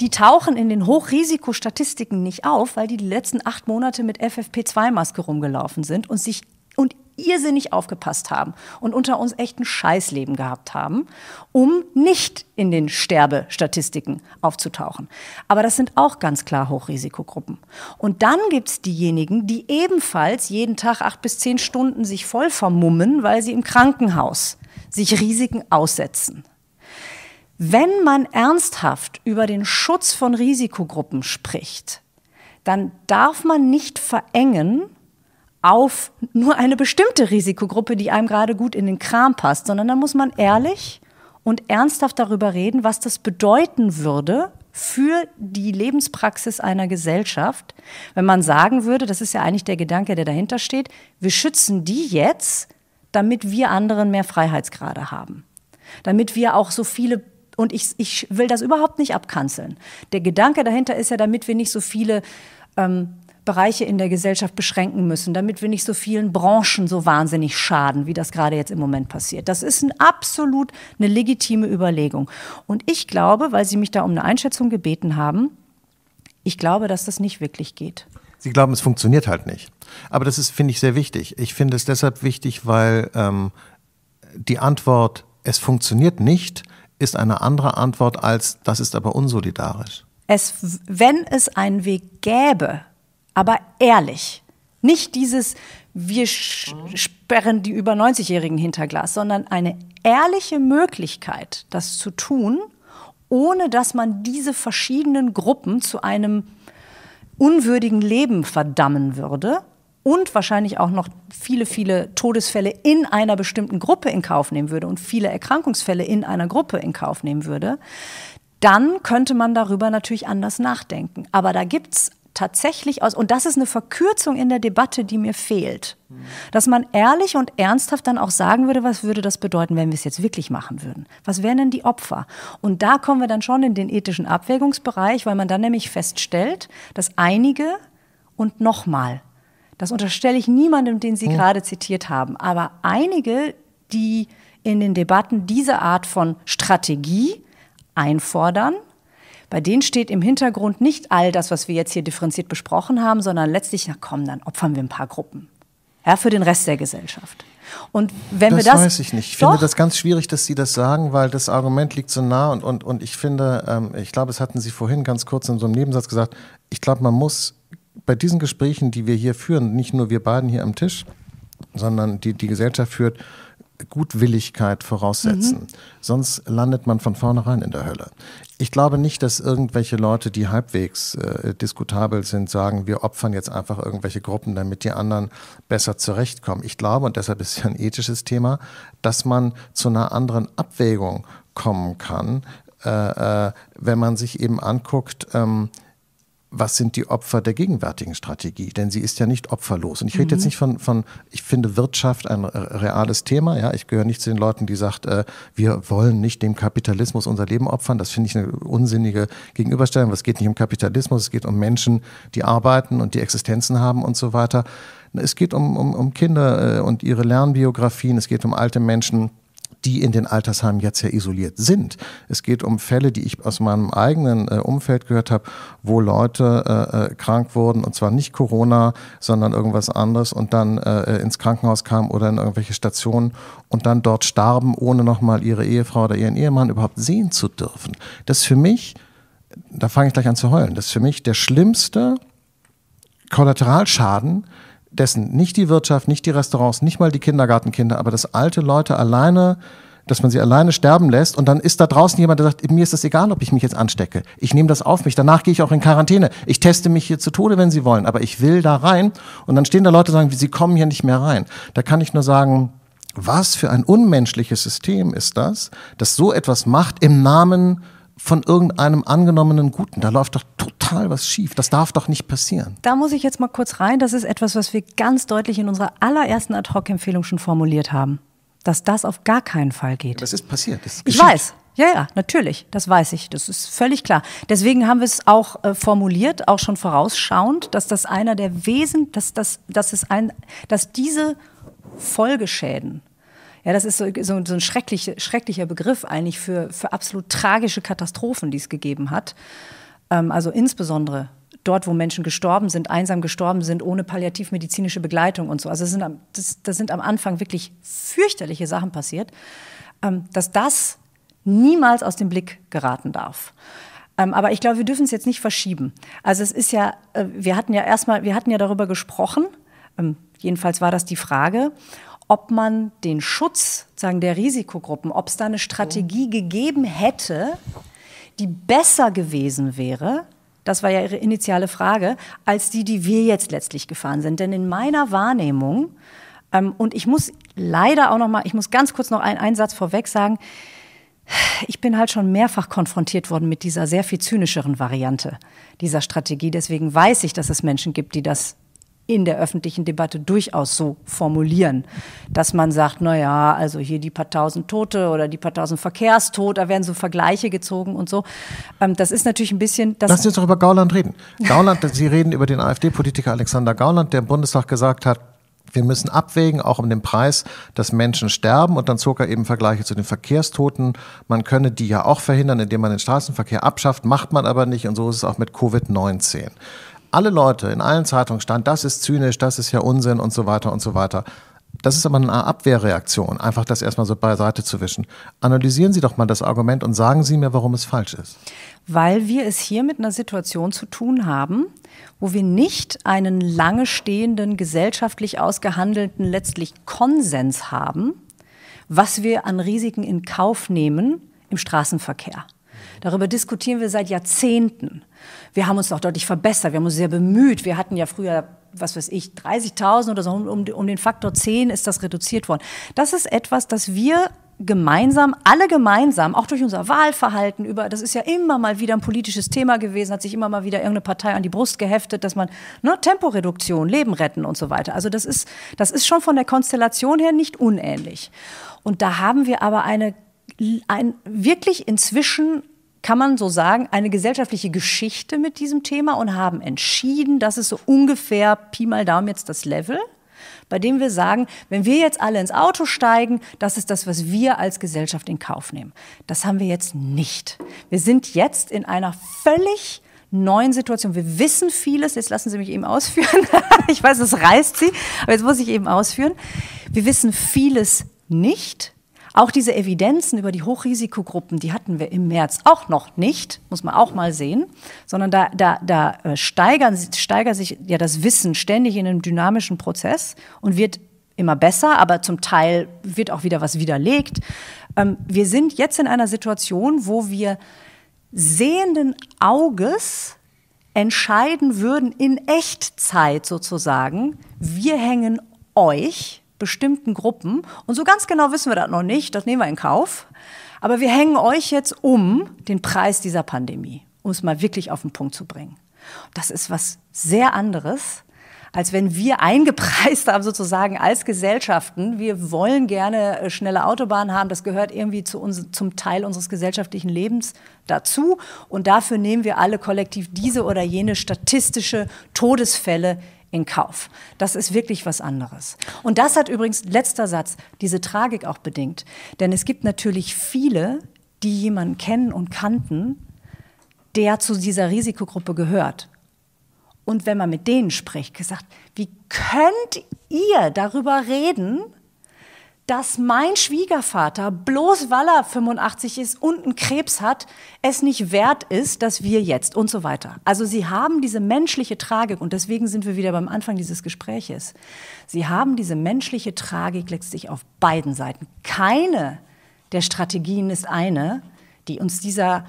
Die tauchen in den Hochrisikostatistiken nicht auf, weil die die letzten acht Monate mit FFP2-Maske rumgelaufen sind und sich und irrsinnig aufgepasst haben und unter uns echt ein Scheißleben gehabt haben, um nicht in den Sterbestatistiken aufzutauchen. Aber das sind auch ganz klar Hochrisikogruppen. Und dann gibt es diejenigen, die ebenfalls jeden Tag acht bis zehn Stunden sich voll vermummen, weil sie im Krankenhaus sich Risiken aussetzen. Wenn man ernsthaft über den Schutz von Risikogruppen spricht, dann darf man nicht verengen auf nur eine bestimmte Risikogruppe, die einem gerade gut in den Kram passt, sondern dann muss man ehrlich und ernsthaft darüber reden, was das bedeuten würde für die Lebenspraxis einer Gesellschaft, wenn man sagen würde, das ist ja eigentlich der Gedanke, der dahinter steht, wir schützen die jetzt, damit wir anderen mehr Freiheitsgrade haben damit wir auch so viele und ich, ich will das überhaupt nicht abkanzeln. Der Gedanke dahinter ist ja, damit wir nicht so viele ähm, Bereiche in der Gesellschaft beschränken müssen, damit wir nicht so vielen Branchen so wahnsinnig schaden, wie das gerade jetzt im Moment passiert. Das ist ein absolut eine legitime Überlegung. Und ich glaube, weil Sie mich da um eine Einschätzung gebeten haben, ich glaube, dass das nicht wirklich geht. Sie glauben, es funktioniert halt nicht. Aber das ist, finde ich, sehr wichtig. Ich finde es deshalb wichtig, weil ähm, die Antwort, es funktioniert nicht, ist eine andere Antwort als, das ist aber unsolidarisch. Es, wenn es einen Weg gäbe, aber ehrlich, nicht dieses, wir sperren die über 90-Jährigen hinter Glas, sondern eine ehrliche Möglichkeit, das zu tun, ohne dass man diese verschiedenen Gruppen zu einem unwürdigen Leben verdammen würde, und wahrscheinlich auch noch viele, viele Todesfälle in einer bestimmten Gruppe in Kauf nehmen würde und viele Erkrankungsfälle in einer Gruppe in Kauf nehmen würde, dann könnte man darüber natürlich anders nachdenken. Aber da gibt es tatsächlich aus, und das ist eine Verkürzung in der Debatte, die mir fehlt, dass man ehrlich und ernsthaft dann auch sagen würde, was würde das bedeuten, wenn wir es jetzt wirklich machen würden? Was wären denn die Opfer? Und da kommen wir dann schon in den ethischen Abwägungsbereich, weil man dann nämlich feststellt, dass einige und nochmal das unterstelle ich niemandem, den Sie hm. gerade zitiert haben. Aber einige, die in den Debatten diese Art von Strategie einfordern, bei denen steht im Hintergrund nicht all das, was wir jetzt hier differenziert besprochen haben, sondern letztlich, na komm, dann opfern wir ein paar Gruppen. Ja, für den Rest der Gesellschaft. Und wenn das wir das. weiß ich nicht. Ich Doch. finde das ganz schwierig, dass Sie das sagen, weil das Argument liegt so nah und, und, und ich finde, ähm, ich glaube, es hatten Sie vorhin ganz kurz in so einem Nebensatz gesagt, ich glaube, man muss bei diesen Gesprächen, die wir hier führen, nicht nur wir beiden hier am Tisch, sondern die die Gesellschaft führt, Gutwilligkeit voraussetzen. Mhm. Sonst landet man von vornherein in der Hölle. Ich glaube nicht, dass irgendwelche Leute, die halbwegs äh, diskutabel sind, sagen, wir opfern jetzt einfach irgendwelche Gruppen, damit die anderen besser zurechtkommen. Ich glaube, und deshalb ist es ja ein ethisches Thema, dass man zu einer anderen Abwägung kommen kann, äh, äh, wenn man sich eben anguckt, ähm, was sind die Opfer der gegenwärtigen Strategie? Denn sie ist ja nicht opferlos. Und ich rede mhm. jetzt nicht von, von, ich finde Wirtschaft ein reales Thema. Ja, ich gehöre nicht zu den Leuten, die sagt, äh, wir wollen nicht dem Kapitalismus unser Leben opfern. Das finde ich eine unsinnige Gegenüberstellung. Es geht nicht um Kapitalismus, es geht um Menschen, die arbeiten und die Existenzen haben und so weiter. Es geht um, um, um Kinder äh, und ihre Lernbiografien, es geht um alte Menschen, die in den Altersheimen jetzt ja isoliert sind. Es geht um Fälle, die ich aus meinem eigenen äh, Umfeld gehört habe, wo Leute äh, äh krank wurden und zwar nicht Corona, sondern irgendwas anderes und dann äh, äh, ins Krankenhaus kamen oder in irgendwelche Stationen und dann dort starben, ohne nochmal ihre Ehefrau oder ihren Ehemann überhaupt sehen zu dürfen. Das ist für mich, da fange ich gleich an zu heulen, das ist für mich der schlimmste Kollateralschaden, dessen nicht die Wirtschaft, nicht die Restaurants, nicht mal die Kindergartenkinder, aber dass alte Leute alleine, dass man sie alleine sterben lässt und dann ist da draußen jemand, der sagt, mir ist das egal, ob ich mich jetzt anstecke. Ich nehme das auf mich. Danach gehe ich auch in Quarantäne. Ich teste mich hier zu Tode, wenn Sie wollen, aber ich will da rein. Und dann stehen da Leute, sagen, Sie kommen hier nicht mehr rein. Da kann ich nur sagen, was für ein unmenschliches System ist das, das so etwas macht im Namen von irgendeinem angenommenen Guten. Da läuft doch total was schief. Das darf doch nicht passieren. Da muss ich jetzt mal kurz rein. Das ist etwas, was wir ganz deutlich in unserer allerersten Ad-Hoc-Empfehlung schon formuliert haben. Dass das auf gar keinen Fall geht. Das ist passiert. Das ist ich weiß. Ja, ja, natürlich. Das weiß ich. Das ist völlig klar. Deswegen haben wir es auch äh, formuliert, auch schon vorausschauend, dass das einer der Wesen, dass, dass, dass, es ein, dass diese Folgeschäden, ja, das ist so, so ein schrecklich, schrecklicher Begriff eigentlich für, für absolut tragische Katastrophen, die es gegeben hat. Ähm, also insbesondere dort, wo Menschen gestorben sind, einsam gestorben sind, ohne palliativmedizinische Begleitung und so. Also das sind am, das, das sind am Anfang wirklich fürchterliche Sachen passiert, ähm, dass das niemals aus dem Blick geraten darf. Ähm, aber ich glaube, wir dürfen es jetzt nicht verschieben. Also es ist ja, äh, wir hatten ja erstmal, wir hatten ja darüber gesprochen, jedenfalls war das die Frage, ob man den Schutz sagen, der Risikogruppen, ob es da eine Strategie oh. gegeben hätte, die besser gewesen wäre, das war ja Ihre initiale Frage, als die, die wir jetzt letztlich gefahren sind. Denn in meiner Wahrnehmung, ähm, und ich muss leider auch noch mal, ich muss ganz kurz noch einen Einsatz vorweg sagen, ich bin halt schon mehrfach konfrontiert worden mit dieser sehr viel zynischeren Variante dieser Strategie. Deswegen weiß ich, dass es Menschen gibt, die das in der öffentlichen Debatte durchaus so formulieren, dass man sagt, na ja, also hier die paar tausend Tote oder die paar tausend Verkehrstote, da werden so Vergleiche gezogen und so. Ähm, das ist natürlich ein bisschen... Das Lass uns doch über Gauland reden. Gauland, Sie reden über den AfD-Politiker Alexander Gauland, der im Bundestag gesagt hat, wir müssen abwägen, auch um den Preis, dass Menschen sterben. Und dann zog er eben Vergleiche zu den Verkehrstoten. Man könne die ja auch verhindern, indem man den Straßenverkehr abschafft, macht man aber nicht. Und so ist es auch mit Covid-19 alle Leute, in allen Zeitungen stand, das ist zynisch, das ist ja Unsinn und so weiter und so weiter. Das ist aber eine Abwehrreaktion, einfach das erstmal so beiseite zu wischen. Analysieren Sie doch mal das Argument und sagen Sie mir, warum es falsch ist. Weil wir es hier mit einer Situation zu tun haben, wo wir nicht einen lange stehenden, gesellschaftlich ausgehandelten, letztlich Konsens haben, was wir an Risiken in Kauf nehmen im Straßenverkehr. Darüber diskutieren wir seit Jahrzehnten wir haben uns auch deutlich verbessert, wir haben uns sehr bemüht. Wir hatten ja früher was weiß ich, 30.000 oder so, um, um, den Faktor 10 ist das reduziert worden. Das ist etwas, das wir gemeinsam, alle gemeinsam, auch durch unser Wahlverhalten über, das ist ja immer mal wieder ein politisches Thema gewesen, hat sich immer mal wieder irgendeine Partei an die Brust geheftet, dass man, ne, Temporeduktion, Leben retten und so weiter. Also das ist, das ist schon von der Konstellation her nicht unähnlich. Und da haben wir aber eine, ein wirklich inzwischen kann man so sagen, eine gesellschaftliche Geschichte mit diesem Thema und haben entschieden, das ist so ungefähr Pi mal Daumen jetzt das Level, bei dem wir sagen, wenn wir jetzt alle ins Auto steigen, das ist das, was wir als Gesellschaft in Kauf nehmen. Das haben wir jetzt nicht. Wir sind jetzt in einer völlig neuen Situation. Wir wissen vieles, jetzt lassen Sie mich eben ausführen. ich weiß, das reißt Sie, aber jetzt muss ich eben ausführen. Wir wissen vieles nicht auch diese Evidenzen über die Hochrisikogruppen, die hatten wir im März auch noch nicht, muss man auch mal sehen, sondern da, da, da äh, steigern, steigert sich ja das Wissen ständig in einem dynamischen Prozess und wird immer besser, aber zum Teil wird auch wieder was widerlegt. Ähm, wir sind jetzt in einer Situation, wo wir sehenden Auges entscheiden würden in Echtzeit sozusagen, wir hängen euch bestimmten Gruppen. Und so ganz genau wissen wir das noch nicht, das nehmen wir in Kauf. Aber wir hängen euch jetzt um den Preis dieser Pandemie, um es mal wirklich auf den Punkt zu bringen. Das ist was sehr anderes, als wenn wir eingepreist haben, sozusagen als Gesellschaften. Wir wollen gerne äh, schnelle Autobahnen haben. Das gehört irgendwie zu uns, zum Teil unseres gesellschaftlichen Lebens dazu. Und dafür nehmen wir alle kollektiv diese oder jene statistische Todesfälle in Kauf. Das ist wirklich was anderes. Und das hat übrigens, letzter Satz, diese Tragik auch bedingt. Denn es gibt natürlich viele, die jemanden kennen und kannten, der zu dieser Risikogruppe gehört. Und wenn man mit denen spricht, gesagt, wie könnt ihr darüber reden, dass mein Schwiegervater, bloß weil er 85 ist und einen Krebs hat, es nicht wert ist, dass wir jetzt und so weiter. Also sie haben diese menschliche Tragik, und deswegen sind wir wieder beim Anfang dieses Gespräches, sie haben diese menschliche Tragik letztlich auf beiden Seiten. Keine der Strategien ist eine, die uns dieser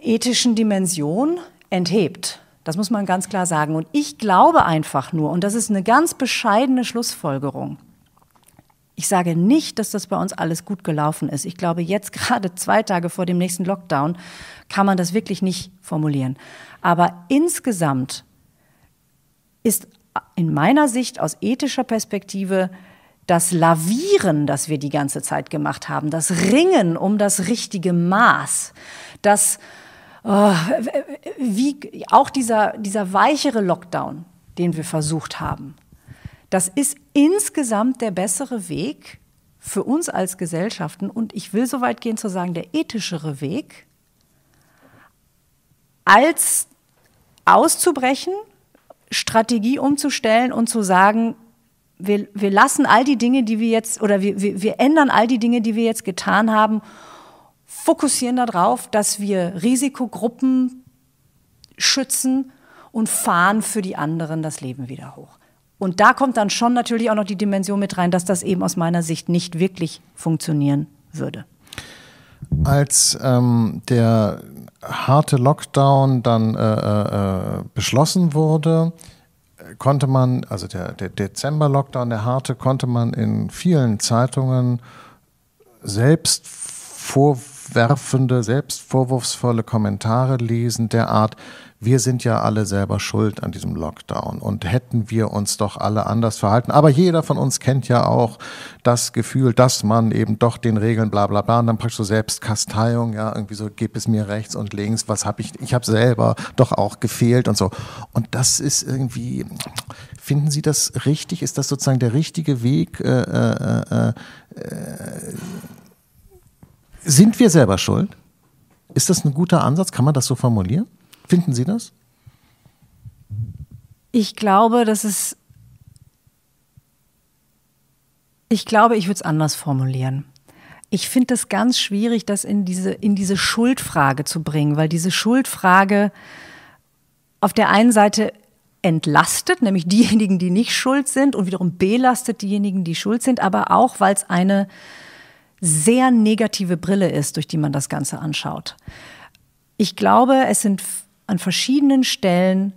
ethischen Dimension enthebt. Das muss man ganz klar sagen. Und ich glaube einfach nur, und das ist eine ganz bescheidene Schlussfolgerung, ich sage nicht, dass das bei uns alles gut gelaufen ist. Ich glaube, jetzt gerade zwei Tage vor dem nächsten Lockdown kann man das wirklich nicht formulieren. Aber insgesamt ist in meiner Sicht aus ethischer Perspektive das Lavieren, das wir die ganze Zeit gemacht haben, das Ringen um das richtige Maß, das oh, wie auch dieser, dieser weichere Lockdown, den wir versucht haben, das ist insgesamt der bessere Weg für uns als Gesellschaften und ich will so weit gehen zu sagen, der ethischere Weg, als auszubrechen, Strategie umzustellen und zu sagen, wir, wir lassen all die Dinge, die wir jetzt, oder wir, wir, wir ändern all die Dinge, die wir jetzt getan haben, fokussieren darauf, dass wir Risikogruppen schützen und fahren für die anderen das Leben wieder hoch. Und da kommt dann schon natürlich auch noch die Dimension mit rein, dass das eben aus meiner Sicht nicht wirklich funktionieren würde. Als ähm, der harte Lockdown dann äh, äh, äh beschlossen wurde, konnte man, also der, der Dezember-Lockdown, der harte, konnte man in vielen Zeitungen selbst vorwerfende, selbstvorwurfsvolle Kommentare lesen, der Art, wir sind ja alle selber schuld an diesem Lockdown und hätten wir uns doch alle anders verhalten. Aber jeder von uns kennt ja auch das Gefühl, dass man eben doch den Regeln bla bla bla und dann praktisch so Selbstkasteiung, ja, irgendwie so, gib es mir rechts und links, was habe ich, ich habe selber doch auch gefehlt und so. Und das ist irgendwie, finden Sie das richtig? Ist das sozusagen der richtige Weg? Äh, äh, äh, äh sind wir selber schuld? Ist das ein guter Ansatz? Kann man das so formulieren? Finden Sie das? Ich glaube, dass es. Ich glaube, ich würde es anders formulieren. Ich finde es ganz schwierig, das in diese, in diese Schuldfrage zu bringen, weil diese Schuldfrage auf der einen Seite entlastet, nämlich diejenigen, die nicht schuld sind, und wiederum belastet diejenigen, die schuld sind, aber auch, weil es eine sehr negative Brille ist, durch die man das Ganze anschaut. Ich glaube, es sind an verschiedenen Stellen.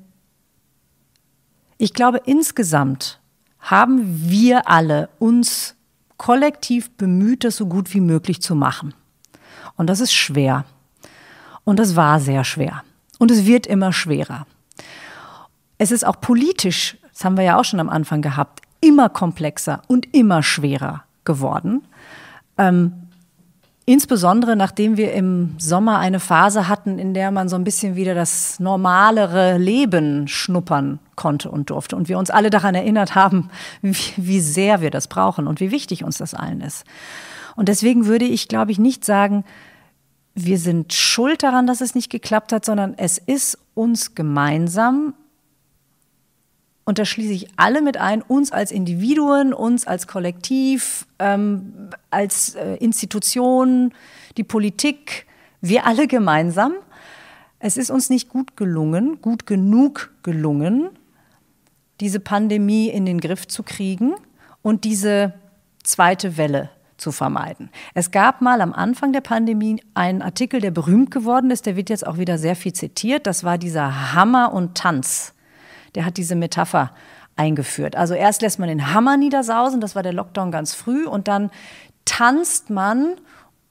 Ich glaube, insgesamt haben wir alle uns kollektiv bemüht, das so gut wie möglich zu machen. Und das ist schwer. Und das war sehr schwer. Und es wird immer schwerer. Es ist auch politisch, das haben wir ja auch schon am Anfang gehabt, immer komplexer und immer schwerer geworden. Ähm, Insbesondere nachdem wir im Sommer eine Phase hatten, in der man so ein bisschen wieder das normalere Leben schnuppern konnte und durfte. Und wir uns alle daran erinnert haben, wie, sehr wir das brauchen und wie wichtig uns das allen ist. Und deswegen würde ich, glaube ich, nicht sagen, wir sind schuld daran, dass es nicht geklappt hat, sondern es ist uns gemeinsam und da schließe ich alle mit ein, uns als Individuen, uns als Kollektiv, ähm, als äh, Institution, die Politik, wir alle gemeinsam. Es ist uns nicht gut gelungen, gut genug gelungen, diese Pandemie in den Griff zu kriegen und diese zweite Welle zu vermeiden. Es gab mal am Anfang der Pandemie einen Artikel, der berühmt geworden ist, der wird jetzt auch wieder sehr viel zitiert. Das war dieser Hammer und Tanz der hat diese Metapher eingeführt. Also erst lässt man den Hammer niedersausen, das war der Lockdown ganz früh, und dann tanzt man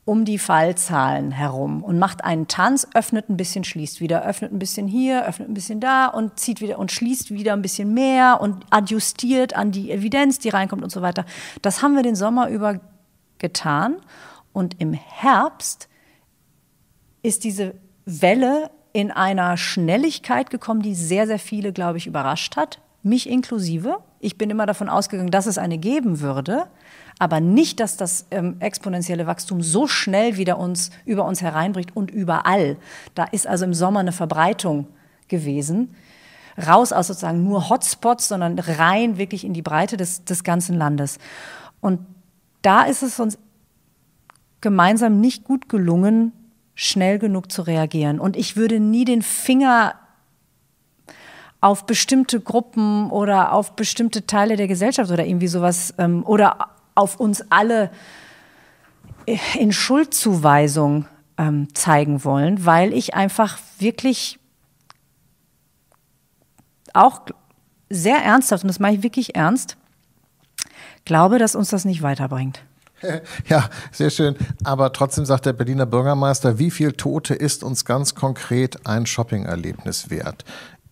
um die Fallzahlen herum und macht einen Tanz, öffnet ein bisschen, schließt wieder, öffnet ein bisschen hier, öffnet ein bisschen da und zieht wieder und schließt wieder ein bisschen mehr und adjustiert an die Evidenz, die reinkommt und so weiter. Das haben wir den Sommer über getan und im Herbst ist diese Welle in einer Schnelligkeit gekommen, die sehr, sehr viele, glaube ich, überrascht hat, mich inklusive. Ich bin immer davon ausgegangen, dass es eine geben würde, aber nicht, dass das ähm, exponentielle Wachstum so schnell wieder uns, über uns hereinbricht und überall. Da ist also im Sommer eine Verbreitung gewesen. Raus aus sozusagen nur Hotspots, sondern rein wirklich in die Breite des, des ganzen Landes. Und da ist es uns gemeinsam nicht gut gelungen, schnell genug zu reagieren. Und ich würde nie den Finger auf bestimmte Gruppen oder auf bestimmte Teile der Gesellschaft oder irgendwie sowas ähm, oder auf uns alle äh, in Schuldzuweisung ähm, zeigen wollen, weil ich einfach wirklich auch sehr ernsthaft, und das mache ich wirklich ernst, glaube, dass uns das nicht weiterbringt. ja, sehr schön. Aber trotzdem sagt der Berliner Bürgermeister, wie viel Tote ist uns ganz konkret ein Shoppingerlebnis wert?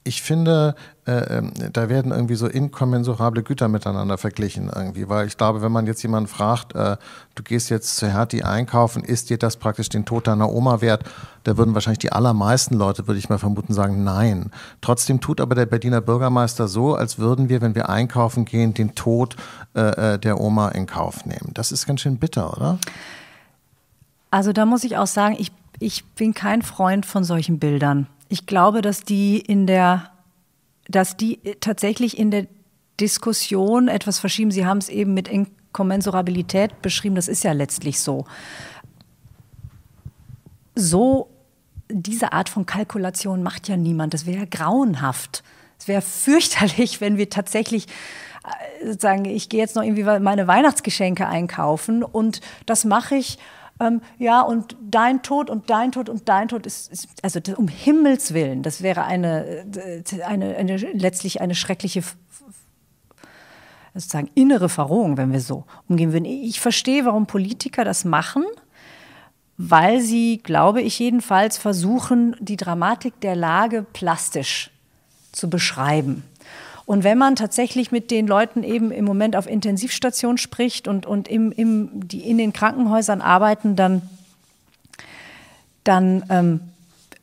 ich finde, äh, ähm, da werden irgendwie so inkommensurable Güter miteinander verglichen irgendwie, weil ich glaube, wenn man jetzt jemanden fragt, äh, du gehst jetzt zu Hertie einkaufen, ist dir das praktisch den Tod deiner Oma wert? Da würden wahrscheinlich die allermeisten Leute, würde ich mal vermuten, sagen, nein. Trotzdem tut aber der Berliner Bürgermeister so, als würden wir, wenn wir einkaufen gehen, den Tod äh, äh der Oma in Kauf nehmen. Das ist ganz schön bitter, oder? Also da muss ich auch sagen, ich, ich bin kein Freund von solchen Bildern. Ich glaube, dass die in der, dass die tatsächlich in der Diskussion etwas verschieben. Sie haben es eben mit Inkommensurabilität beschrieben. Das ist ja letztlich so. So diese Art von Kalkulation macht ja niemand. Das wäre ja grauenhaft. Es wäre fürchterlich, wenn wir tatsächlich äh, sagen, ich gehe jetzt noch irgendwie meine Weihnachtsgeschenke einkaufen und das mache ich ähm, ja, und dein Tod und dein Tod und dein Tod ist, ist also das, um Himmels Willen, das wäre eine, eine, eine letztlich eine schreckliche sozusagen innere Verrohung, wenn wir so umgehen würden. Ich verstehe, warum Politiker das machen, weil sie, glaube ich jedenfalls, versuchen, die Dramatik der Lage plastisch zu beschreiben. Und wenn man tatsächlich mit den Leuten eben im Moment auf Intensivstation spricht und, und im, im, die in den Krankenhäusern arbeiten, dann, dann ähm,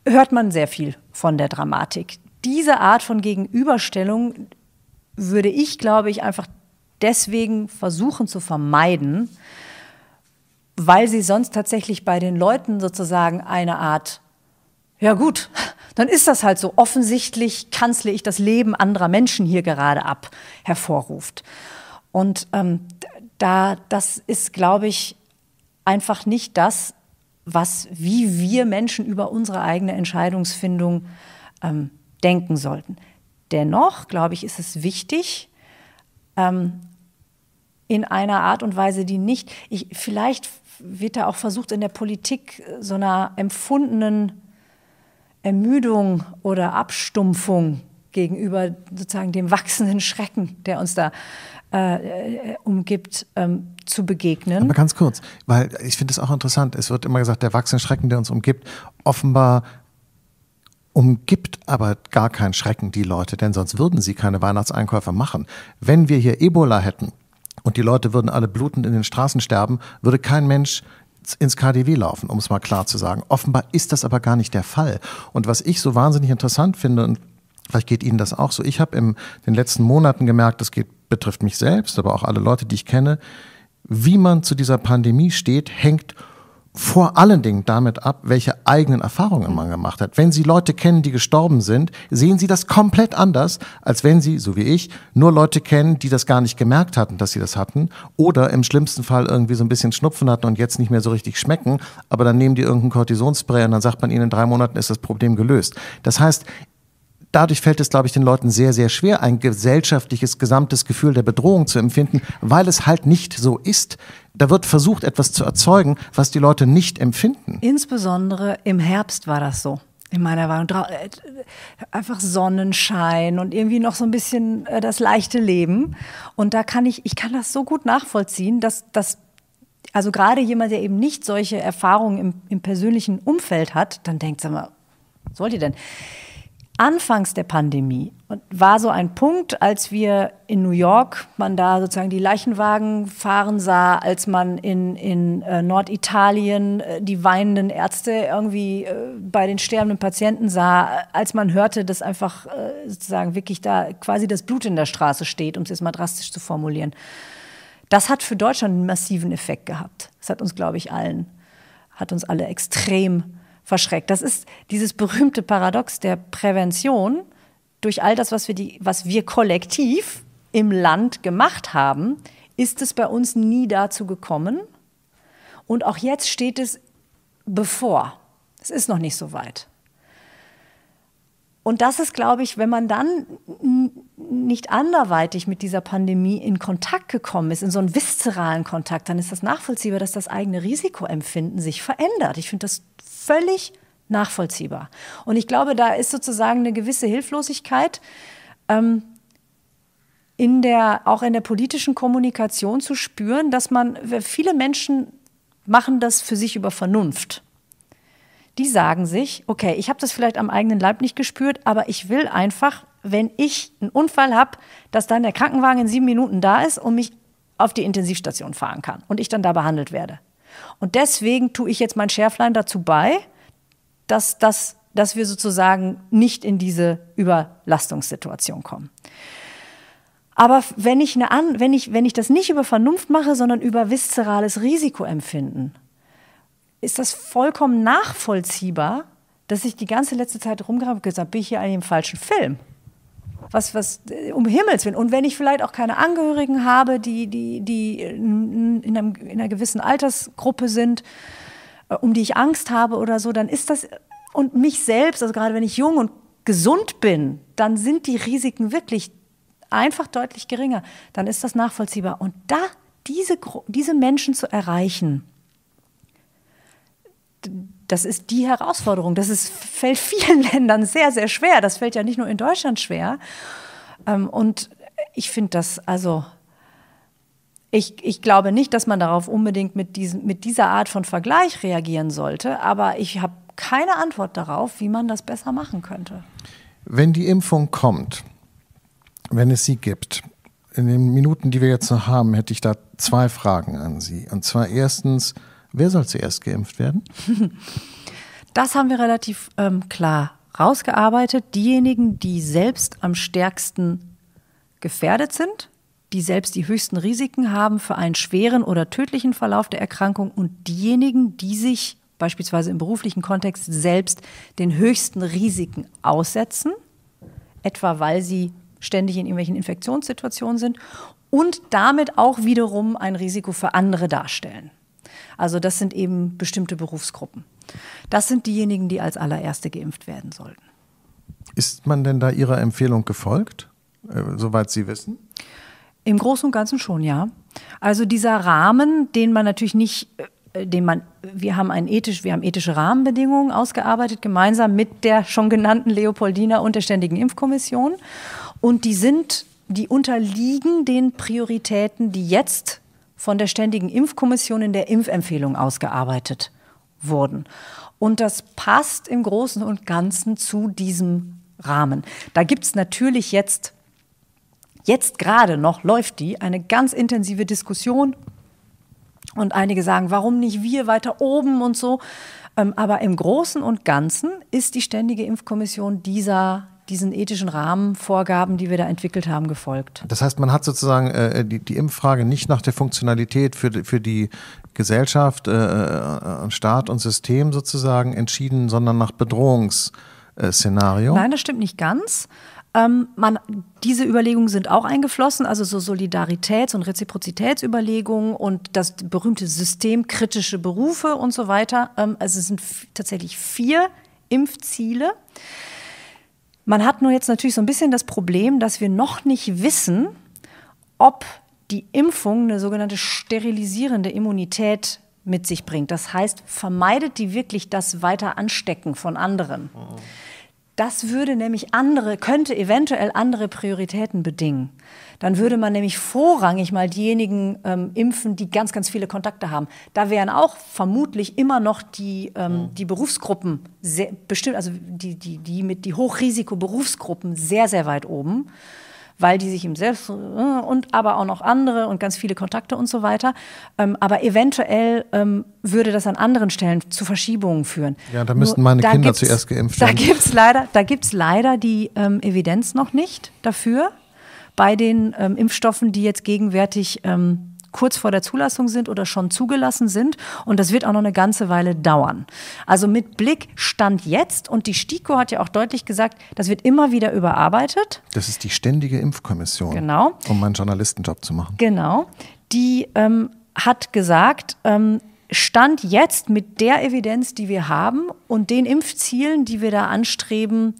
hört man sehr viel von der Dramatik. Diese Art von Gegenüberstellung würde ich, glaube ich, einfach deswegen versuchen zu vermeiden, weil sie sonst tatsächlich bei den Leuten sozusagen eine Art ja gut, dann ist das halt so. Offensichtlich kanzle ich das Leben anderer Menschen hier gerade ab, hervorruft. Und ähm, da, das ist, glaube ich, einfach nicht das, was, wie wir Menschen über unsere eigene Entscheidungsfindung ähm, denken sollten. Dennoch, glaube ich, ist es wichtig, ähm, in einer Art und Weise, die nicht, ich, vielleicht wird da auch versucht, in der Politik so einer empfundenen Ermüdung oder Abstumpfung gegenüber sozusagen dem wachsenden Schrecken, der uns da äh, äh, umgibt, ähm, zu begegnen. Aber ganz kurz, weil ich finde es auch interessant. Es wird immer gesagt, der wachsende Schrecken, der uns umgibt, offenbar umgibt aber gar kein Schrecken die Leute, denn sonst würden sie keine Weihnachtseinkäufe machen. Wenn wir hier Ebola hätten und die Leute würden alle blutend in den Straßen sterben, würde kein Mensch ins KDW laufen, um es mal klar zu sagen. Offenbar ist das aber gar nicht der Fall. Und was ich so wahnsinnig interessant finde, und vielleicht geht Ihnen das auch so, ich habe in den letzten Monaten gemerkt, das geht, betrifft mich selbst, aber auch alle Leute, die ich kenne, wie man zu dieser Pandemie steht, hängt vor allen Dingen damit ab, welche eigenen Erfahrungen man mhm. gemacht hat. Wenn Sie Leute kennen, die gestorben sind, sehen Sie das komplett anders, als wenn Sie, so wie ich, nur Leute kennen, die das gar nicht gemerkt hatten, dass sie das hatten oder im schlimmsten Fall irgendwie so ein bisschen Schnupfen hatten und jetzt nicht mehr so richtig schmecken, aber dann nehmen die irgendein Cortisonspray und dann sagt man ihnen in drei Monaten ist das Problem gelöst. Das heißt, dadurch fällt es, glaube ich, den Leuten sehr, sehr schwer, ein gesellschaftliches, gesamtes Gefühl der Bedrohung zu empfinden, weil es halt nicht so ist. Da wird versucht, etwas zu erzeugen, was die Leute nicht empfinden. Insbesondere im Herbst war das so. In meiner Wahrnehmung äh, einfach Sonnenschein und irgendwie noch so ein bisschen äh, das leichte Leben. Und da kann ich, ich kann das so gut nachvollziehen, dass, dass also gerade jemand, der eben nicht solche Erfahrungen im, im persönlichen Umfeld hat, dann denkt, sag mal, was wollt ihr denn? anfangs der Pandemie war so ein Punkt, als wir in New York, man da sozusagen die Leichenwagen fahren sah, als man in, in äh, Norditalien äh, die weinenden Ärzte irgendwie äh, bei den sterbenden Patienten sah, als man hörte, dass einfach sozusagen wirklich da quasi das Blut in der Straße steht, um es jetzt mal drastisch zu formulieren. Das hat für Deutschland einen massiven Effekt gehabt. Das hat uns, glaube ich, allen, hat uns alle extrem verschreckt. Das ist dieses berühmte Paradox der Prävention durch all das, was wir, die, was wir kollektiv im Land gemacht haben, ist es bei uns nie dazu gekommen. Und auch jetzt steht es bevor. Es ist noch nicht so weit. Und das ist, glaube ich, wenn man dann nicht anderweitig mit dieser Pandemie in Kontakt gekommen ist, in so einen viszeralen Kontakt, dann ist das nachvollziehbar, dass das eigene Risikoempfinden sich verändert. Ich finde das völlig nachvollziehbar. Und ich glaube, da ist sozusagen eine gewisse Hilflosigkeit. Ähm, in der, auch in der politischen Kommunikation zu spüren, dass man, viele Menschen machen das für sich über Vernunft. Die sagen sich, okay, ich habe das vielleicht am eigenen Leib nicht gespürt, aber ich will einfach wenn ich einen Unfall habe, dass dann der Krankenwagen in sieben Minuten da ist und mich auf die Intensivstation fahren kann und ich dann da behandelt werde. Und deswegen tue ich jetzt mein Schärflein dazu bei, dass, dass, dass wir sozusagen nicht in diese Überlastungssituation kommen. Aber wenn ich, eine, wenn, ich, wenn ich das nicht über Vernunft mache, sondern über viszerales Risikoempfinden, ist das vollkommen nachvollziehbar, dass ich die ganze letzte Zeit rumgrabe und gesagt habe, bin ich hier eigentlich im falschen Film? was, was äh, um Himmels willen. Und wenn ich vielleicht auch keine Angehörigen habe, die, die, die in, einem, in einer gewissen Altersgruppe sind, äh, um die ich Angst habe oder so, dann ist das, und mich selbst, also gerade wenn ich jung und gesund bin, dann sind die Risiken wirklich einfach deutlich geringer. Dann ist das nachvollziehbar. Und da diese, diese Menschen zu erreichen, das ist die Herausforderung. Das ist, fällt vielen Ländern sehr, sehr schwer. Das fällt ja nicht nur in Deutschland schwer. Ähm, und ich finde das, also, ich, ich glaube nicht, dass man darauf unbedingt mit, diesem, mit dieser Art von Vergleich reagieren sollte, aber ich habe keine Antwort darauf, wie man das besser machen könnte. Wenn die Impfung kommt, wenn es sie gibt, in den Minuten, die wir jetzt noch haben, hätte ich da zwei Fragen an Sie. Und zwar erstens, Wer soll zuerst geimpft werden? Das haben wir relativ ähm, klar rausgearbeitet. Diejenigen, die selbst am stärksten gefährdet sind, die selbst die höchsten Risiken haben für einen schweren oder tödlichen Verlauf der Erkrankung und diejenigen, die sich beispielsweise im beruflichen Kontext selbst den höchsten Risiken aussetzen, etwa weil sie ständig in irgendwelchen Infektionssituationen sind und damit auch wiederum ein Risiko für andere darstellen. Also das sind eben bestimmte Berufsgruppen. Das sind diejenigen, die als allererste geimpft werden sollten. Ist man denn da Ihrer Empfehlung gefolgt, äh, soweit Sie wissen? Im Großen und Ganzen schon, ja. Also dieser Rahmen, den man natürlich nicht äh, den man, wir haben einen ethisch, wir haben ethische Rahmenbedingungen ausgearbeitet, gemeinsam mit der schon genannten Leopoldiner Unterständigen Impfkommission. Und die sind, die unterliegen den Prioritäten, die jetzt von der Ständigen Impfkommission in der Impfempfehlung ausgearbeitet wurden. Und das passt im Großen und Ganzen zu diesem Rahmen. Da gibt es natürlich jetzt, jetzt gerade noch, läuft die, eine ganz intensive Diskussion. Und einige sagen, warum nicht wir weiter oben und so. Ähm, aber im Großen und Ganzen ist die Ständige Impfkommission dieser, diesen ethischen Rahmenvorgaben, die wir da entwickelt haben, gefolgt. Das heißt, man hat sozusagen äh, die, die Impffrage nicht nach der Funktionalität für, für die Gesellschaft, äh, äh Staat und System sozusagen entschieden, sondern nach Bedrohungsszenario. Äh, Nein, das stimmt nicht ganz. Ähm, man, diese Überlegungen sind auch eingeflossen, also so Solidaritäts- und Reziprozitätsüberlegungen und das berühmte System kritische Berufe und so weiter. Ähm, also es sind tatsächlich vier Impfziele. Man hat nur jetzt natürlich so ein bisschen das Problem, dass wir noch nicht wissen, ob die Impfung eine sogenannte sterilisierende Immunität mit sich bringt. Das heißt, vermeidet die wirklich das weiter Anstecken von anderen. Oh. Das würde nämlich andere, könnte eventuell andere Prioritäten bedingen. Dann würde man nämlich vorrangig mal diejenigen ähm, impfen, die ganz, ganz viele Kontakte haben. Da wären auch vermutlich immer noch die, ähm, mhm. die Berufsgruppen sehr, bestimmt, also die, die, die mit die Hochrisiko-Berufsgruppen sehr, sehr weit oben weil die sich im Selbst äh, und aber auch noch andere und ganz viele Kontakte und so weiter. Ähm, aber eventuell ähm, würde das an anderen Stellen zu Verschiebungen führen. Ja, da müssten meine Nur, Kinder zuerst geimpft werden. Da gibt es leider, da gibt's leider die ähm, Evidenz noch nicht dafür bei den ähm, Impfstoffen, die jetzt gegenwärtig ähm, kurz vor der Zulassung sind oder schon zugelassen sind. Und das wird auch noch eine ganze Weile dauern. Also mit Blick Stand jetzt. Und die STIKO hat ja auch deutlich gesagt, das wird immer wieder überarbeitet. Das ist die ständige Impfkommission. Genau. Um meinen Journalistenjob zu machen. Genau. Die ähm, hat gesagt, ähm, Stand jetzt mit der Evidenz, die wir haben und den Impfzielen, die wir da anstreben,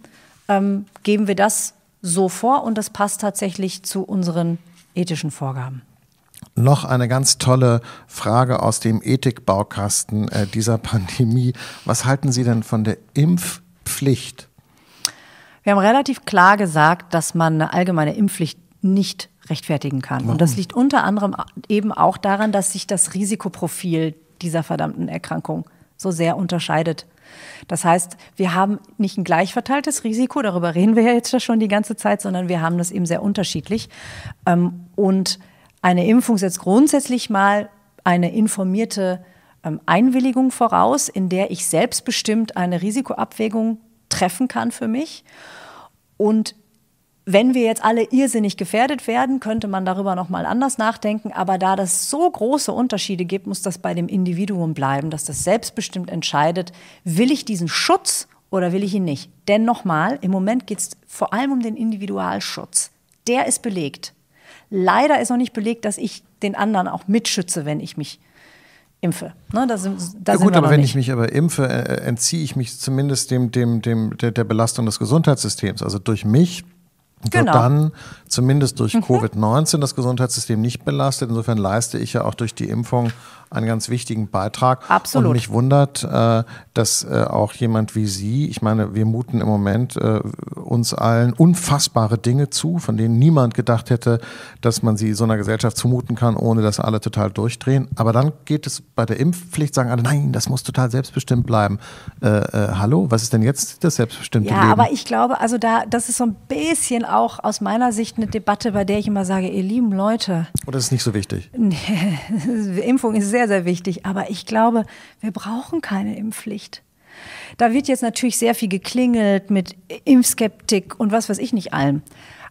ähm, geben wir das so vor und das passt tatsächlich zu unseren ethischen Vorgaben. Noch eine ganz tolle Frage aus dem Ethikbaukasten äh, dieser Pandemie. Was halten Sie denn von der Impfpflicht? Wir haben relativ klar gesagt, dass man eine allgemeine Impfpflicht nicht rechtfertigen kann. Und das liegt unter anderem eben auch daran, dass sich das Risikoprofil dieser verdammten Erkrankung so sehr unterscheidet das heißt, wir haben nicht ein gleich verteiltes Risiko, darüber reden wir ja jetzt schon die ganze Zeit, sondern wir haben das eben sehr unterschiedlich. Ähm, und eine Impfung setzt grundsätzlich mal eine informierte ähm, Einwilligung voraus, in der ich selbstbestimmt eine Risikoabwägung treffen kann für mich. Und wenn wir jetzt alle irrsinnig gefährdet werden, könnte man darüber nochmal anders nachdenken. Aber da das so große Unterschiede gibt, muss das bei dem Individuum bleiben, dass das selbstbestimmt entscheidet, will ich diesen Schutz oder will ich ihn nicht. Denn nochmal, im Moment geht es vor allem um den Individualschutz. Der ist belegt. Leider ist noch nicht belegt, dass ich den anderen auch mitschütze, wenn ich mich impfe. Ne, da sind, da ja gut, aber wenn nicht. ich mich aber impfe, äh, äh, entziehe ich mich zumindest dem, dem, dem, der, der Belastung des Gesundheitssystems. Also durch mich Genau. dann zumindest durch mhm. Covid-19 das Gesundheitssystem nicht belastet. Insofern leiste ich ja auch durch die Impfung einen ganz wichtigen Beitrag. Absolut. Und mich wundert, äh, dass äh, auch jemand wie Sie, ich meine, wir muten im Moment äh, uns allen unfassbare Dinge zu, von denen niemand gedacht hätte, dass man sie so einer Gesellschaft zumuten kann, ohne dass alle total durchdrehen. Aber dann geht es bei der Impfpflicht, sagen alle, nein, das muss total selbstbestimmt bleiben. Äh, äh, hallo, was ist denn jetzt das selbstbestimmte ja, Leben? Ja, aber ich glaube, also da, das ist so ein bisschen auch aus meiner Sicht eine Debatte, bei der ich immer sage, ihr lieben Leute. Oder ist es nicht so wichtig? Impfung ist sehr sehr, sehr wichtig. Aber ich glaube, wir brauchen keine Impfpflicht. Da wird jetzt natürlich sehr viel geklingelt mit Impfskeptik und was weiß ich nicht allem.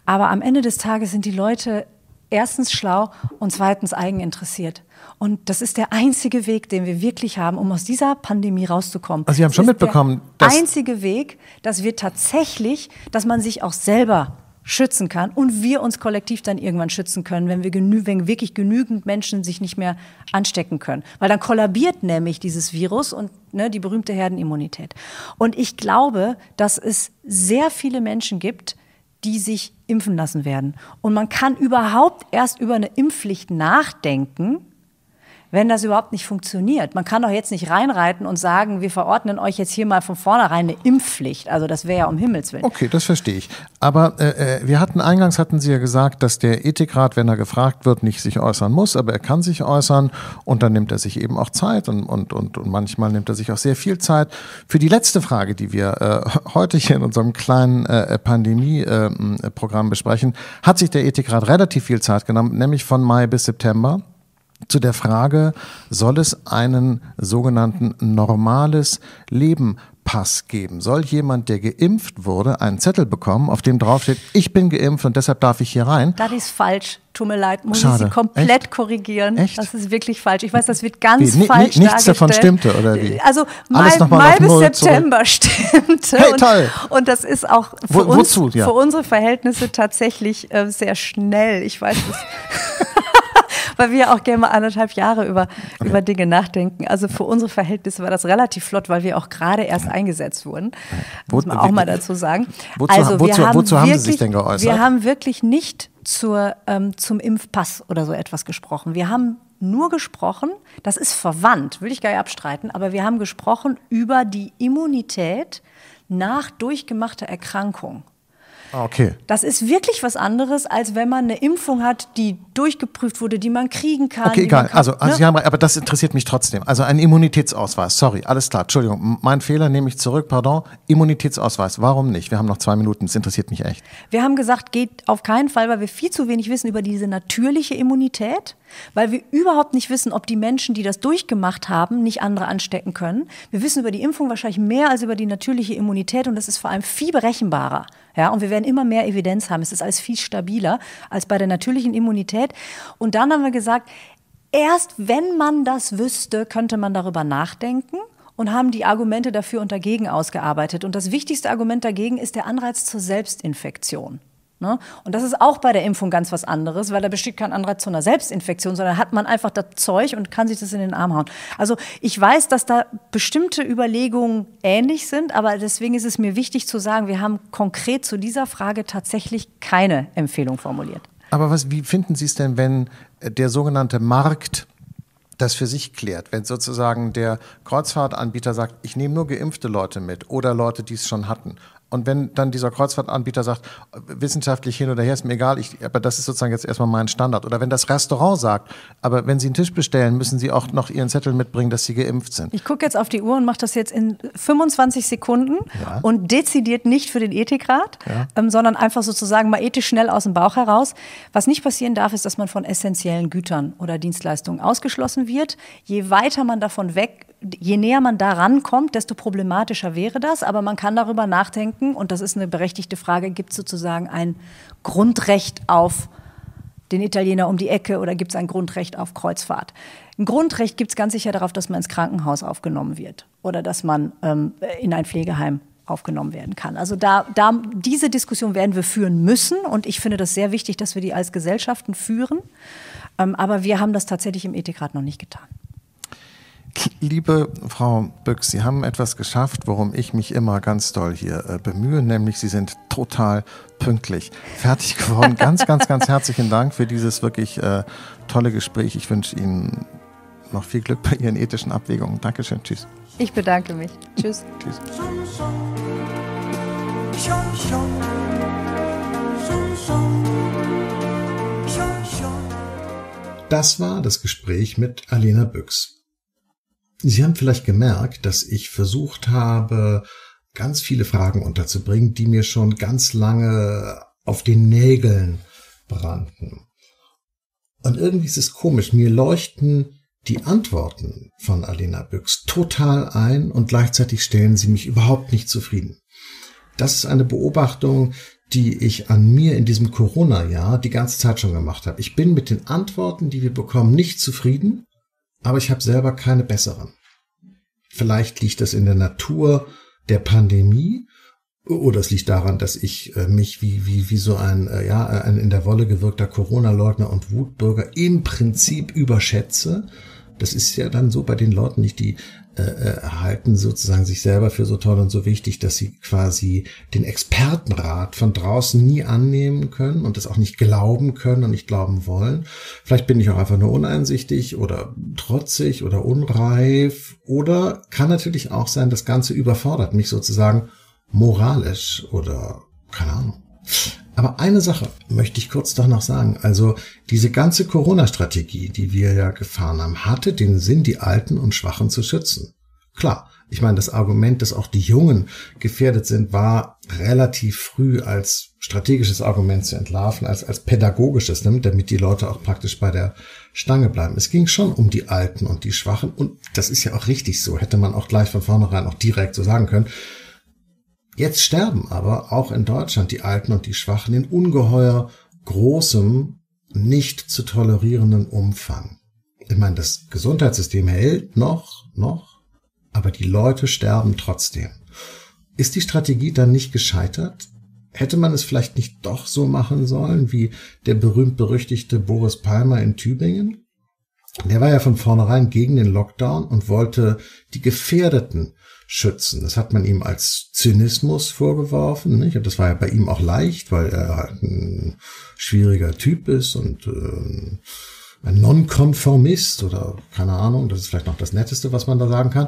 Aber am Ende des Tages sind die Leute erstens schlau und zweitens eigeninteressiert. Und das ist der einzige Weg, den wir wirklich haben, um aus dieser Pandemie rauszukommen. Also Sie haben das schon mitbekommen, der einzige Weg, dass wir tatsächlich, dass man sich auch selber schützen kann und wir uns kollektiv dann irgendwann schützen können, wenn wir, genü wenn wirklich genügend Menschen sich nicht mehr anstecken können. Weil dann kollabiert nämlich dieses Virus und ne, die berühmte Herdenimmunität. Und ich glaube, dass es sehr viele Menschen gibt, die sich impfen lassen werden. Und man kann überhaupt erst über eine Impfpflicht nachdenken, wenn das überhaupt nicht funktioniert? Man kann doch jetzt nicht reinreiten und sagen, wir verordnen euch jetzt hier mal von vornherein eine Impfpflicht. Also das wäre ja um Himmels Willen. Okay, das verstehe ich. Aber äh, äh, wir hatten eingangs, hatten Sie ja gesagt, dass der Ethikrat, wenn er gefragt wird, nicht sich äußern muss, aber er kann sich äußern und dann nimmt er sich eben auch Zeit und, und, und, und manchmal nimmt er sich auch sehr viel Zeit. Für die letzte Frage, die wir äh, heute hier in unserem kleinen äh, äh Pandemie-Programm ähm, besprechen, hat sich der Ethikrat relativ viel Zeit genommen, nämlich von Mai bis September zu der Frage, soll es einen sogenannten normales Leben Pass geben? Soll jemand, der geimpft wurde, einen Zettel bekommen, auf dem draufsteht, ich bin geimpft und deshalb darf ich hier rein? Das ist falsch. Tut mir leid, muss Schade. ich Sie komplett Echt? korrigieren. Echt? Das ist wirklich falsch. Ich weiß, das wird ganz wie, falsch ni Nichts davon stimmte, oder wie? Also Mai, Mai bis September zurück. stimmte. Hey, und, und das ist auch für, Wo, uns, wozu, ja. für unsere Verhältnisse tatsächlich äh, sehr schnell. Ich weiß es. weil wir auch gerne mal anderthalb Jahre über, okay. über Dinge nachdenken. Also für unsere Verhältnisse war das relativ flott, weil wir auch gerade erst eingesetzt wurden. Wo, muss man auch mal dazu sagen. Wozu, also, wozu, haben, wozu wirklich, Sie sich denn geäußert? Wir haben wirklich nicht zur, ähm, zum Impfpass oder so etwas gesprochen. Wir haben nur gesprochen, das ist verwandt, will ich gar nicht abstreiten, aber wir haben gesprochen über die Immunität nach durchgemachter Erkrankung. Ah, okay. Das ist wirklich was anderes, als wenn man eine Impfung hat, die durchgeprüft wurde, die man kriegen kann. Okay, egal. Kann, also, also ne? Sie haben, aber das interessiert mich trotzdem. Also ein Immunitätsausweis. Sorry, alles klar. Entschuldigung, mein Fehler nehme ich zurück. Pardon. Immunitätsausweis. Warum nicht? Wir haben noch zwei Minuten. Das interessiert mich echt. Wir haben gesagt, geht auf keinen Fall, weil wir viel zu wenig wissen über diese natürliche Immunität weil wir überhaupt nicht wissen, ob die Menschen, die das durchgemacht haben, nicht andere anstecken können. Wir wissen über die Impfung wahrscheinlich mehr als über die natürliche Immunität und das ist vor allem viel berechenbarer. Ja, und wir werden immer mehr Evidenz haben. Es ist alles viel stabiler als bei der natürlichen Immunität. Und dann haben wir gesagt, erst wenn man das wüsste, könnte man darüber nachdenken und haben die Argumente dafür und dagegen ausgearbeitet. Und das wichtigste Argument dagegen ist der Anreiz zur Selbstinfektion. Ne? Und das ist auch bei der Impfung ganz was anderes, weil da besteht kein Anreiz zu einer Selbstinfektion, sondern hat man einfach das Zeug und kann sich das in den Arm hauen. Also ich weiß, dass da bestimmte Überlegungen ähnlich sind, aber deswegen ist es mir wichtig zu sagen, wir haben konkret zu dieser Frage tatsächlich keine Empfehlung formuliert. Aber was, wie finden Sie es denn, wenn äh, der sogenannte Markt das für sich klärt, wenn sozusagen der Kreuzfahrtanbieter sagt, ich nehme nur geimpfte Leute mit oder Leute, die es schon hatten, und wenn dann dieser Kreuzfahrtanbieter sagt, wissenschaftlich hin oder her ist mir egal, ich, aber das ist sozusagen jetzt erstmal mein Standard. Oder wenn das Restaurant sagt, aber wenn Sie einen Tisch bestellen, müssen Sie auch noch Ihren Zettel mitbringen, dass Sie geimpft sind. Ich gucke jetzt auf die Uhr und mache das jetzt in 25 Sekunden ja. und dezidiert nicht für den Ethikrat, ja. ähm, sondern einfach sozusagen mal ethisch schnell aus dem Bauch heraus. Was nicht passieren darf, ist, dass man von essentiellen Gütern oder Dienstleistungen ausgeschlossen wird. Je weiter man davon weg je näher man daran kommt, desto problematischer wäre das. Aber man kann darüber nachdenken, Gedanken, und das ist eine berechtigte Frage, gibt es sozusagen ein Grundrecht auf den Italiener um die Ecke oder gibt es ein Grundrecht auf Kreuzfahrt? Ein Grundrecht gibt es ganz sicher darauf, dass man ins Krankenhaus aufgenommen wird oder dass man ähm, in ein Pflegeheim aufgenommen werden kann. Also da, da, diese Diskussion werden wir führen müssen und ich finde das sehr wichtig, dass wir die als Gesellschaften führen. Ähm, aber wir haben das tatsächlich im Ethikrat noch nicht getan. Liebe Frau Büchs, Sie haben etwas geschafft, worum ich mich immer ganz doll hier äh, bemühe, nämlich Sie sind total pünktlich fertig geworden. ganz, ganz, ganz herzlichen Dank für dieses wirklich äh, tolle Gespräch. Ich wünsche Ihnen noch viel Glück bei Ihren ethischen Abwägungen. Dankeschön, tschüss. Ich bedanke mich. Tschüss. tschüss. Das war das Gespräch mit Alena Büchs. Sie haben vielleicht gemerkt, dass ich versucht habe, ganz viele Fragen unterzubringen, die mir schon ganz lange auf den Nägeln brannten. Und irgendwie ist es komisch, mir leuchten die Antworten von Alena Büchs total ein und gleichzeitig stellen sie mich überhaupt nicht zufrieden. Das ist eine Beobachtung, die ich an mir in diesem Corona-Jahr die ganze Zeit schon gemacht habe. Ich bin mit den Antworten, die wir bekommen, nicht zufrieden aber ich habe selber keine besseren. Vielleicht liegt das in der Natur der Pandemie oder es liegt daran, dass ich äh, mich wie, wie, wie so ein, äh, ja, ein in der Wolle gewirkter Corona-Leugner und Wutbürger im Prinzip überschätze das ist ja dann so bei den Leuten nicht, die äh, äh, halten sozusagen sich selber für so toll und so wichtig, dass sie quasi den Expertenrat von draußen nie annehmen können und das auch nicht glauben können und nicht glauben wollen. Vielleicht bin ich auch einfach nur uneinsichtig oder trotzig oder unreif oder kann natürlich auch sein, das Ganze überfordert mich sozusagen moralisch oder keine Ahnung. Aber eine Sache möchte ich kurz doch noch sagen. Also diese ganze Corona-Strategie, die wir ja gefahren haben, hatte den Sinn, die Alten und Schwachen zu schützen. Klar, ich meine, das Argument, dass auch die Jungen gefährdet sind, war relativ früh als strategisches Argument zu entlarven, als, als pädagogisches, ne, damit die Leute auch praktisch bei der Stange bleiben. Es ging schon um die Alten und die Schwachen und das ist ja auch richtig so. Hätte man auch gleich von vornherein auch direkt so sagen können, Jetzt sterben aber auch in Deutschland die Alten und die Schwachen in ungeheuer großem, nicht zu tolerierenden Umfang. Ich meine, das Gesundheitssystem hält noch, noch, aber die Leute sterben trotzdem. Ist die Strategie dann nicht gescheitert? Hätte man es vielleicht nicht doch so machen sollen wie der berühmt-berüchtigte Boris Palmer in Tübingen? Der war ja von vornherein gegen den Lockdown und wollte die Gefährdeten schützen. Das hat man ihm als Zynismus vorgeworfen. Nicht? Und das war ja bei ihm auch leicht, weil er halt ein schwieriger Typ ist und äh, ein Nonkonformist oder keine Ahnung, das ist vielleicht noch das Netteste, was man da sagen kann.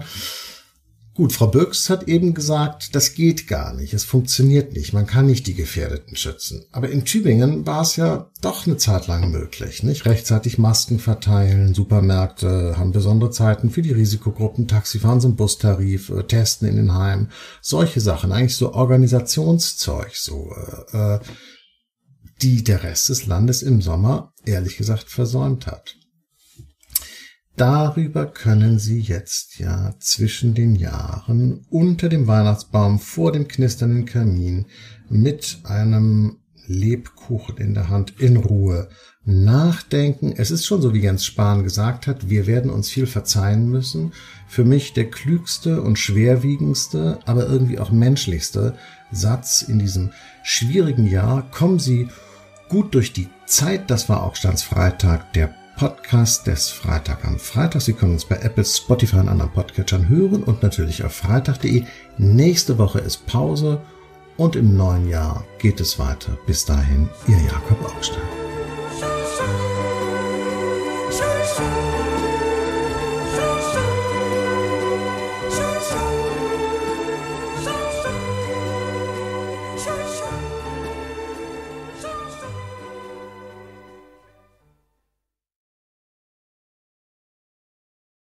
Gut, Frau Birks hat eben gesagt, das geht gar nicht, es funktioniert nicht, man kann nicht die Gefährdeten schützen. Aber in Tübingen war es ja doch eine Zeit lang möglich, nicht? Rechtzeitig Masken verteilen, Supermärkte haben besondere Zeiten für die Risikogruppen, Taxifahren sind Bustarif, äh, Testen in den Heimen, solche Sachen, eigentlich so Organisationszeug, so, äh, äh die der Rest des Landes im Sommer ehrlich gesagt versäumt hat. Darüber können Sie jetzt ja zwischen den Jahren unter dem Weihnachtsbaum vor dem knisternden Kamin mit einem Lebkuchen in der Hand in Ruhe nachdenken. Es ist schon so, wie Jens Spahn gesagt hat, wir werden uns viel verzeihen müssen. Für mich der klügste und schwerwiegendste, aber irgendwie auch menschlichste Satz in diesem schwierigen Jahr. Kommen Sie gut durch die Zeit. Das war auch Standsfreitag, der Podcast des Freitag am Freitag. Sie können uns bei Apple, Spotify und anderen Podcatchern hören und natürlich auf freitag.de. Nächste Woche ist Pause und im neuen Jahr geht es weiter. Bis dahin, Ihr Jakob Augstein.